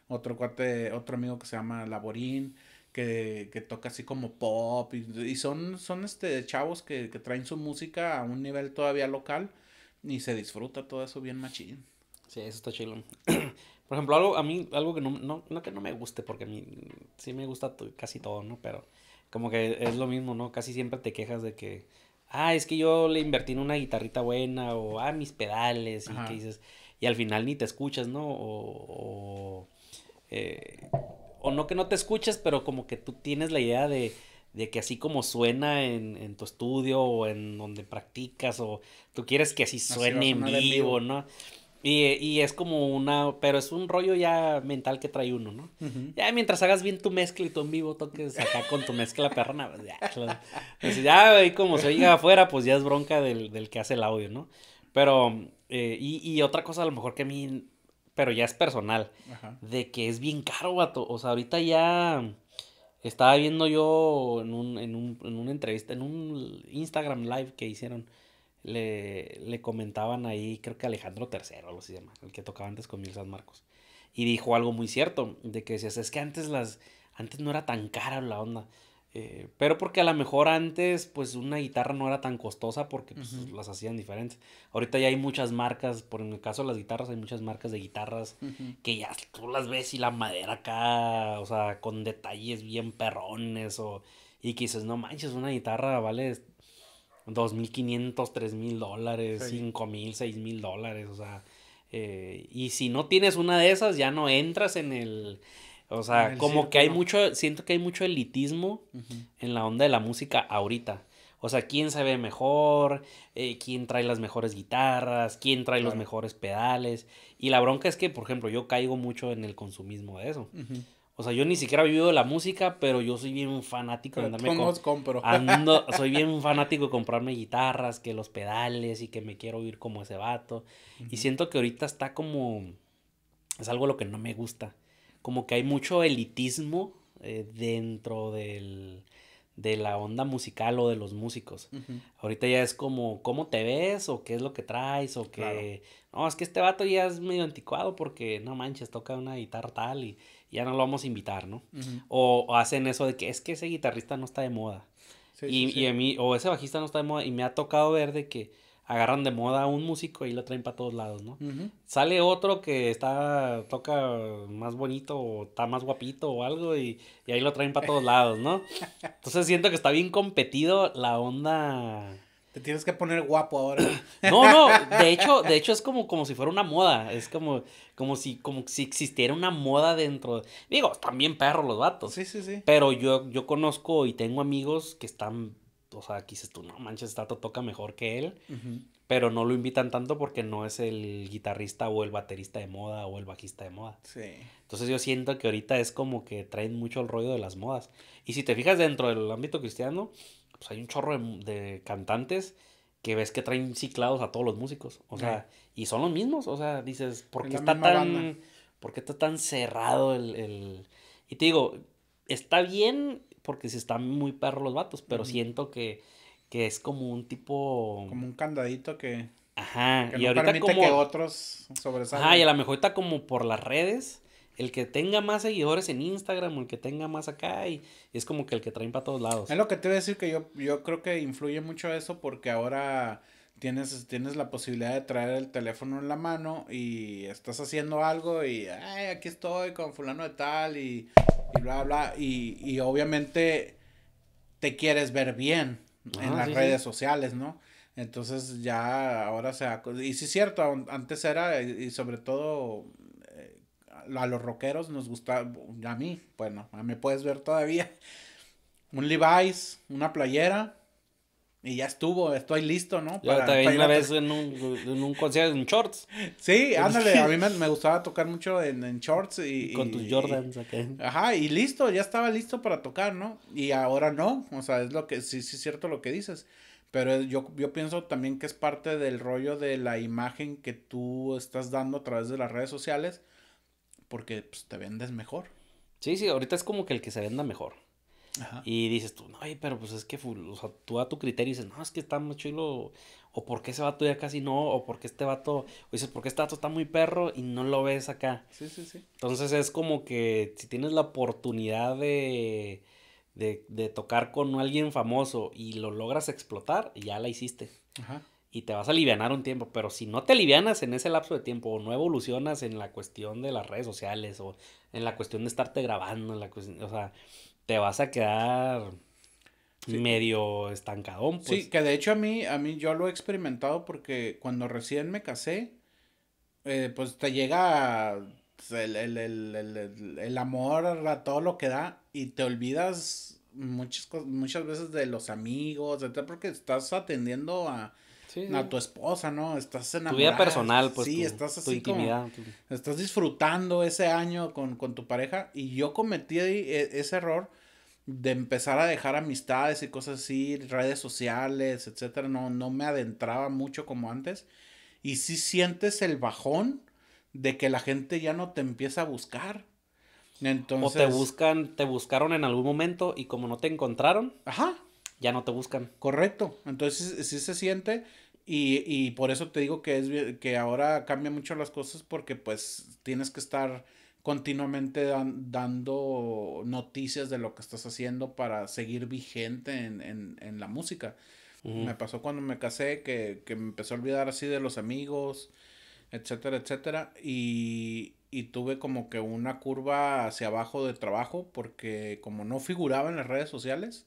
Otro cuate, otro amigo que se llama Laborín que, toca así como pop y, son, son este chavos que, traen su música a un nivel todavía local y se disfruta todo eso bien machín. Sí, eso está chido. Por ejemplo, algo a mí, algo que no, que no me guste, porque a mí sí me gusta casi todo, ¿no? Pero como que es lo mismo, ¿no? Casi siempre te quejas de que, ah, es que yo le invertí en una guitarrita buena, o, ah, mis pedales, y que dices, y al final ni te escuchas, ¿no? O, eh, o no que no te escuches, pero como que tú tienes la idea de, que así como suena en, tu estudio o en donde practicas o tú quieres que así suene en, vivo, ¿no? Y, es como una, pero es un rollo ya mental que trae uno, ¿no? Ya mientras hagas bien tu mezcla y tú en vivo toques acá con tu mezcla perrona, pues ya, ya y como se oiga afuera, pues ya es bronca del, que hace el audio, ¿no? Pero, eh, y, y otra cosa a lo mejor que a mí pero ya es personal, de que es bien caro, vato. O sea, ahorita ya estaba viendo yo en, un, en, un, en una entrevista, en un Instagram live que hicieron, le, le comentaban ahí, creo que Alejandro III, algo así se llama, el que tocaba antes con Mil San Marcos. Y dijo algo muy cierto, de que decías, es que antes las, antes no era tan cara la onda. Eh, pero porque a lo mejor antes, pues una guitarra no era tan costosa porque pues, las hacían diferentes. Ahorita ya hay muchas marcas, por en el caso de las guitarras, hay muchas marcas de guitarras que ya tú las ves y la madera acá, o sea, con detalles bien perrones Y que dices, no manches, una guitarra vale mil tres mil dólares, cinco mil, seis mil dólares, o sea... Eh, y si no tienes una de esas, ya no entras en el o ah, sea, como que hay mucho, siento que hay mucho elitismo en la onda de la música ahorita. O sea, quién se ve mejor, eh, quién trae las mejores guitarras, quién trae los mejores pedales. Y la bronca es que, por ejemplo, yo caigo mucho en el consumismo de eso. O sea, yo ni siquiera he vivido la música, pero yo soy bien fanático de andarme con... compro. soy bien fanático de comprarme guitarras, que los pedales y que me quiero oír como ese vato. Y siento que ahorita está como... Es algo lo que no me gusta como que hay mucho elitismo eh, dentro de la onda musical o de los músicos. Ahorita ya es como, ¿cómo te ves? ¿O qué es lo que traes? ¿O que No, es que este vato ya es medio anticuado porque, no manches, toca una guitarra tal y ya no lo vamos a invitar, ¿no? o, hacen eso de que es que ese guitarrista no está de moda. y, y a mí, o ese bajista no está de moda. Y me ha tocado ver de que agarran de moda a un músico y lo traen para todos lados, ¿no? Sale otro que está, toca más bonito o está más guapito o algo y, ahí lo traen para todos lados, ¿no? Entonces siento que está bien competido la onda. Te tienes que poner guapo ahora. no, no, de hecho, de hecho es como, como si fuera una moda, es como, como si, como si existiera una moda dentro. Digo, también perros los vatos. Sí, sí, sí. Pero yo, yo conozco y tengo amigos que están o sea, aquí dices tú, no manches, Tato este toca mejor que él, pero no lo invitan tanto porque no es el guitarrista o el baterista de moda o el bajista de moda. Entonces yo siento que ahorita es como que traen mucho el rollo de las modas. Y si te fijas dentro del ámbito cristiano, pues hay un chorro de, cantantes que ves que traen ciclados a todos los músicos, o sea, y son los mismos, o sea, dices, ¿por qué, está tan, está tan cerrado el, el... Y te digo, está bien porque si están muy perros los vatos, pero siento que, es como un tipo... Como un candadito que... Ajá, y no ahorita como... que otros sobresalen. Ajá, y a lo mejor está como por las redes, el que tenga más seguidores en Instagram o el que tenga más acá y, es como que el que traen para todos lados. Es lo que te voy a decir que yo, yo creo que influye mucho eso porque ahora tienes, la posibilidad de traer el teléfono en la mano y estás haciendo algo y aquí estoy con fulano de tal y, bla, bla, y, obviamente te quieres ver bien en ah, las redes sociales, ¿no? Entonces ya ahora se ha... Y sí es cierto, antes era, y sobre todo eh, a los rockeros nos gustaba, a mí, bueno, me puedes ver todavía, un Levi's, una playera, y ya estuvo, estoy listo, ¿no? Para, también vez en un, en concierto en shorts. Sí, ándale, a mí me, gustaba tocar mucho en, shorts y, Con tus Jordans acá. Ajá, y listo, ya estaba listo para tocar, ¿no? Y ahora no, o sea, es lo que, sí, sí es cierto lo que dices. Pero yo, yo pienso también que es parte del rollo de la imagen que tú estás dando a través de las redes sociales, porque pues, te vendes mejor. Sí, sí, ahorita es como que el que se venda mejor. Y dices tú, no, pero pues es que tú a tu criterio dices, no, es que está muy chulo, o por qué ese vato ya casi no, o por qué este vato, o dices, porque este vato está muy perro y no lo ves acá. Sí, sí, sí. Entonces es como que si tienes la oportunidad de, de, tocar con alguien famoso y lo logras explotar, ya la hiciste. Ajá. Y te vas a aliviar un tiempo, pero si no te alivianas en ese lapso de tiempo, o no evolucionas en la cuestión de las redes sociales, o en la cuestión de estarte grabando, en la cuestión, o sea te vas a quedar medio estancadón. Sí, pues. que de hecho a mí, a mí yo lo he experimentado porque cuando recién me casé, eh, pues te llega el, amor a todo lo que da y te olvidas muchas, muchas veces de los amigos, porque estás atendiendo a, a tu esposa, ¿no? Estás en Tu vida personal, pues. Sí, estás así tu intimidad. Estás disfrutando ese año con, con, tu pareja. Y yo cometí e, ese error de empezar a dejar amistades y cosas así, redes sociales, etcétera, no, no me adentraba mucho como antes. Y si sientes el bajón de que la gente ya no te empieza a buscar. Entonces... O te buscan, te buscaron en algún momento y como no te encontraron, Ajá. ya no te buscan. Correcto. Entonces sí se siente y, por eso te digo que, es, que ahora cambia mucho las cosas porque pues tienes que estar continuamente dando noticias de lo que estás haciendo para seguir vigente en, la música. Me pasó cuando me casé que, me empezó a olvidar así de los amigos, etcétera, etcétera. Y, tuve como que una curva hacia abajo de trabajo porque como no figuraba en las redes sociales,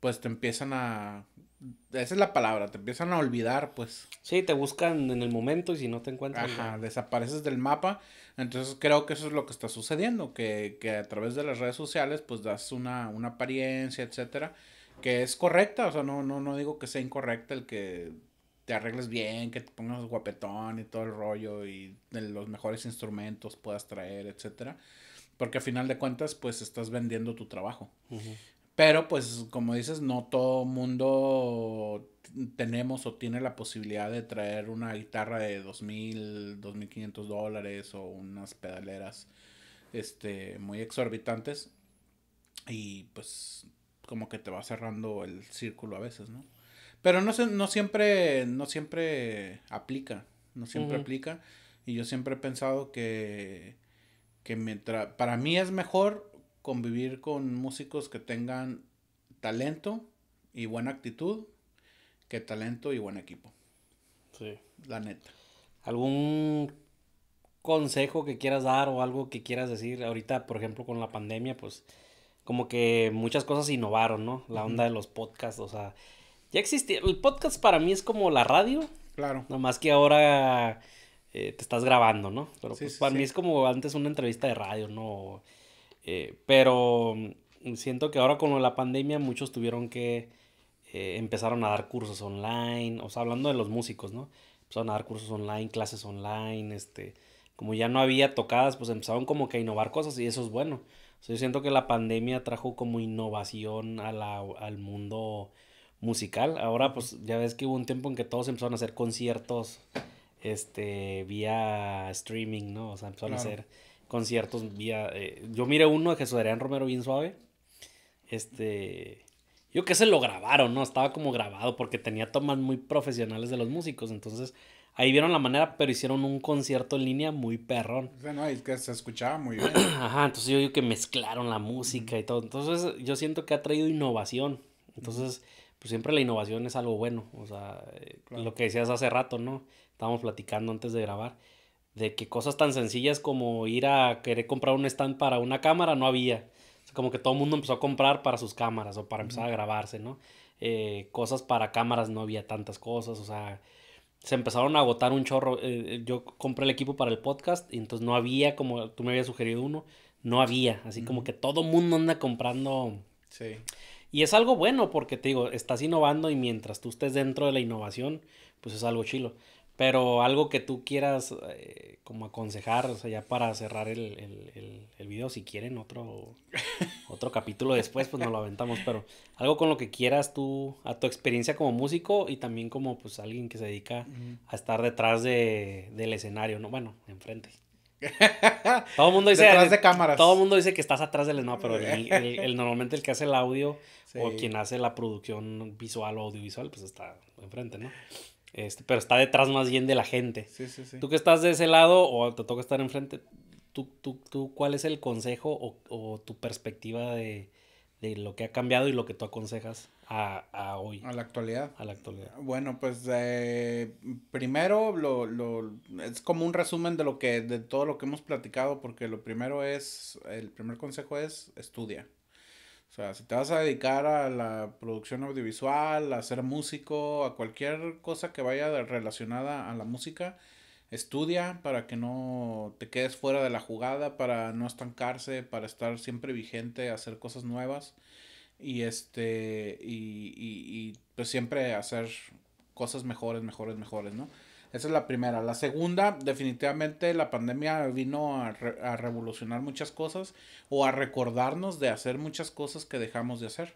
pues te empiezan a... Esa es la palabra, te empiezan a olvidar, pues. Sí, te buscan en el momento y si no te encuentran... Ajá, desapareces del mapa entonces creo que eso es lo que está sucediendo, que, que a través de las redes sociales pues das una, una apariencia, etcétera, que es correcta, o sea, no, no, no digo que sea incorrecta el que te arregles bien, que te pongas guapetón y todo el rollo y los mejores instrumentos puedas traer, etcétera. Porque a final de cuentas, pues estás vendiendo tu trabajo. Pero pues como dices, no todo mundo tenemos o tiene la posibilidad de traer una guitarra de 2.000, 2.500 dólares o unas pedaleras este, muy exorbitantes. Y pues como que te va cerrando el círculo a veces, ¿no? Pero no, no siempre, no siempre aplica, no siempre aplica. Y yo siempre he pensado que, que mientras, para mí es mejor convivir con músicos que tengan talento y buena actitud que talento y buen equipo. Sí. La neta. ¿Algún consejo que quieras dar o algo que quieras decir? Ahorita, por ejemplo, con la pandemia, pues como que muchas cosas innovaron, ¿no? La onda de los podcasts, o sea, ya existía. El podcast para mí es como la radio. Claro. más que ahora eh, te estás grabando, ¿no? Pero pues, para mí es como antes una entrevista de radio, ¿no? Eh, pero mm, siento que ahora con la pandemia muchos tuvieron que eh, empezaron a dar cursos online, o sea, hablando de los músicos, ¿no? Empezaron a dar cursos online, clases online, este, como ya no había tocadas, pues empezaron como que a innovar cosas y eso es bueno. O yo siento que la pandemia trajo como innovación al mundo musical. Ahora, pues ya ves que hubo un tiempo en que todos empezaron a hacer conciertos este, vía streaming, ¿no? O sea, empezaron a hacer conciertos vía... Eh, yo miré uno de Jesús Adrián Romero bien suave. Este... Yo que se lo grabaron, ¿no? Estaba como grabado porque tenía tomas muy profesionales de los músicos. Entonces, ahí vieron la manera, pero hicieron un concierto en línea muy perrón. O y que se escuchaba muy bien. Ajá, entonces yo digo que mezclaron la música y todo. Entonces, yo siento que ha traído innovación. Entonces, pues siempre la innovación es algo bueno. O sea, eh, lo que decías hace rato, ¿no? Estábamos platicando antes de grabar de que cosas tan sencillas como ir a querer comprar un stand para una cámara no había. como que todo el mundo empezó a comprar para sus cámaras o para empezar a grabarse, ¿no? Eh, cosas para cámaras no había tantas cosas, o sea, se empezaron a agotar un chorro. Eh, eh, yo compré el equipo para el podcast y entonces no había, como tú me habías sugerido uno, no había. Así como que todo el mundo anda comprando. Sí. Y es algo bueno porque te digo, estás innovando y mientras tú estés dentro de la innovación, pues es algo chilo. Pero algo que tú quieras eh, como aconsejar, o sea, ya para cerrar el, video, si quieren otro, otro capítulo después, pues nos lo aventamos, pero algo con lo que quieras tú, a tu experiencia como músico y también como pues alguien que se dedica a estar detrás de, del escenario, ¿no? Bueno, enfrente. todo el mundo dice detrás de cámaras. Todo el mundo dice que estás atrás del escenario, pero el, normalmente el que hace el audio o quien hace la producción visual o audiovisual, pues está enfrente, ¿no? Este, pero está detrás más bien de la gente. Tú que estás de ese lado o te toca estar enfrente, ¿tú, tú, cuál es el consejo o, tu perspectiva de, lo que ha cambiado y lo que tú aconsejas a, a hoy? A la actualidad. A la actualidad. Bueno, pues eh, primero lo, lo, es como un resumen de, lo que, de todo lo que hemos platicado, porque lo primero es, el primer consejo es estudia. O sea, si te vas a dedicar a la producción audiovisual, a ser músico, a cualquier cosa que vaya relacionada a la música, estudia para que no te quedes fuera de la jugada, para no estancarse, para estar siempre vigente, hacer cosas nuevas y este y, pues siempre hacer cosas mejores, mejores, mejores, ¿no? Esa es la primera. La segunda, definitivamente la pandemia vino a, revolucionar muchas cosas o a recordarnos de hacer muchas cosas que dejamos de hacer.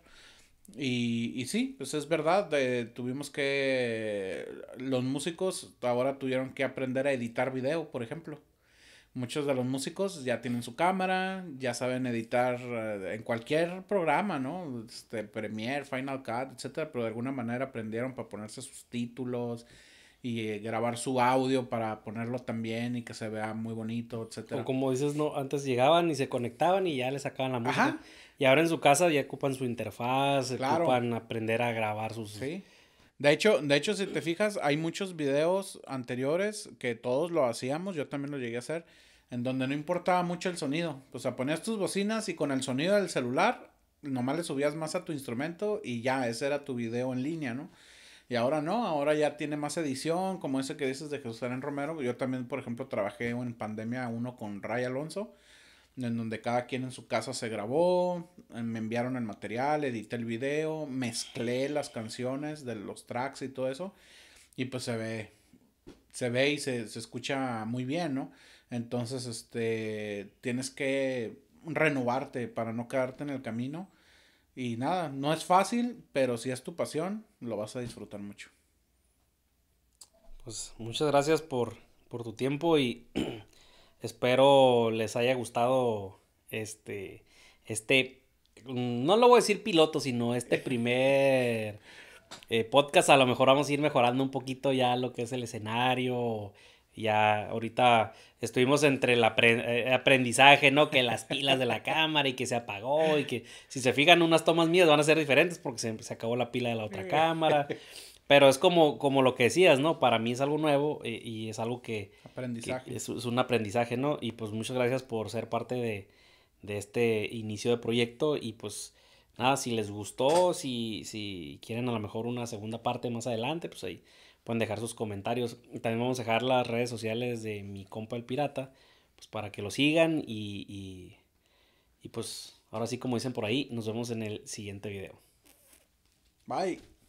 Y, y sí, pues es verdad, eh, tuvimos que, los músicos ahora tuvieron que aprender a editar video, por ejemplo. Muchos de los músicos ya tienen su cámara, ya saben editar eh, en cualquier programa, ¿no? Este, Premiere, Final Cut, etcétera, pero de alguna manera aprendieron para ponerse sus títulos, y eh, grabar su audio para ponerlo también y que se vea muy bonito, etcétera. O como dices, no, antes llegaban y se conectaban y ya le sacaban la música. Y ahora en su casa ya ocupan su interfaz, ocupan aprender a grabar sus Sí. De hecho, de hecho si te fijas, hay muchos videos anteriores que todos lo hacíamos, yo también lo llegué a hacer, en donde no importaba mucho el sonido. O sea, ponías tus bocinas y con el sonido del celular nomás le subías más a tu instrumento y ya, ese era tu video en línea, ¿no? Y ahora no, ahora ya tiene más edición, como ese que dices de Jesús Aren Romero. Yo también, por ejemplo, trabajé en pandemia uno con Ray Alonso, en donde cada quien en su casa se grabó, eh, me enviaron el material, edité el video, mezclé las canciones de los tracks y todo eso. Y pues se ve, se ve y se, se escucha muy bien, ¿no? Entonces, este, tienes que renovarte para no quedarte en el camino y nada, no es fácil, pero si es tu pasión, lo vas a disfrutar mucho. Pues muchas gracias por, tu tiempo y espero les haya gustado este, este, mm, no lo voy a decir piloto, sino este primer eh, podcast. A lo mejor vamos a ir mejorando un poquito ya lo que es el escenario, ya ahorita estuvimos entre el eh, aprendizaje, ¿no? Que las pilas de la cámara y que se apagó y que si se fijan unas tomas mías van a ser diferentes porque se, se acabó la pila de la otra mm. cámara. Pero es como, como lo que decías, ¿no? Para mí es algo nuevo eh, y, es algo que... Aprendizaje. es, un aprendizaje, ¿no? Y pues muchas gracias por ser parte de, de este inicio de proyecto y pues nada, si les gustó, si, si quieren a lo mejor una segunda parte más adelante, pues ahí pueden dejar sus comentarios. También vamos a dejar las redes sociales de mi compa el pirata, pues para que lo sigan y, y pues ahora sí como dicen por ahí, nos vemos en el siguiente video. Bye.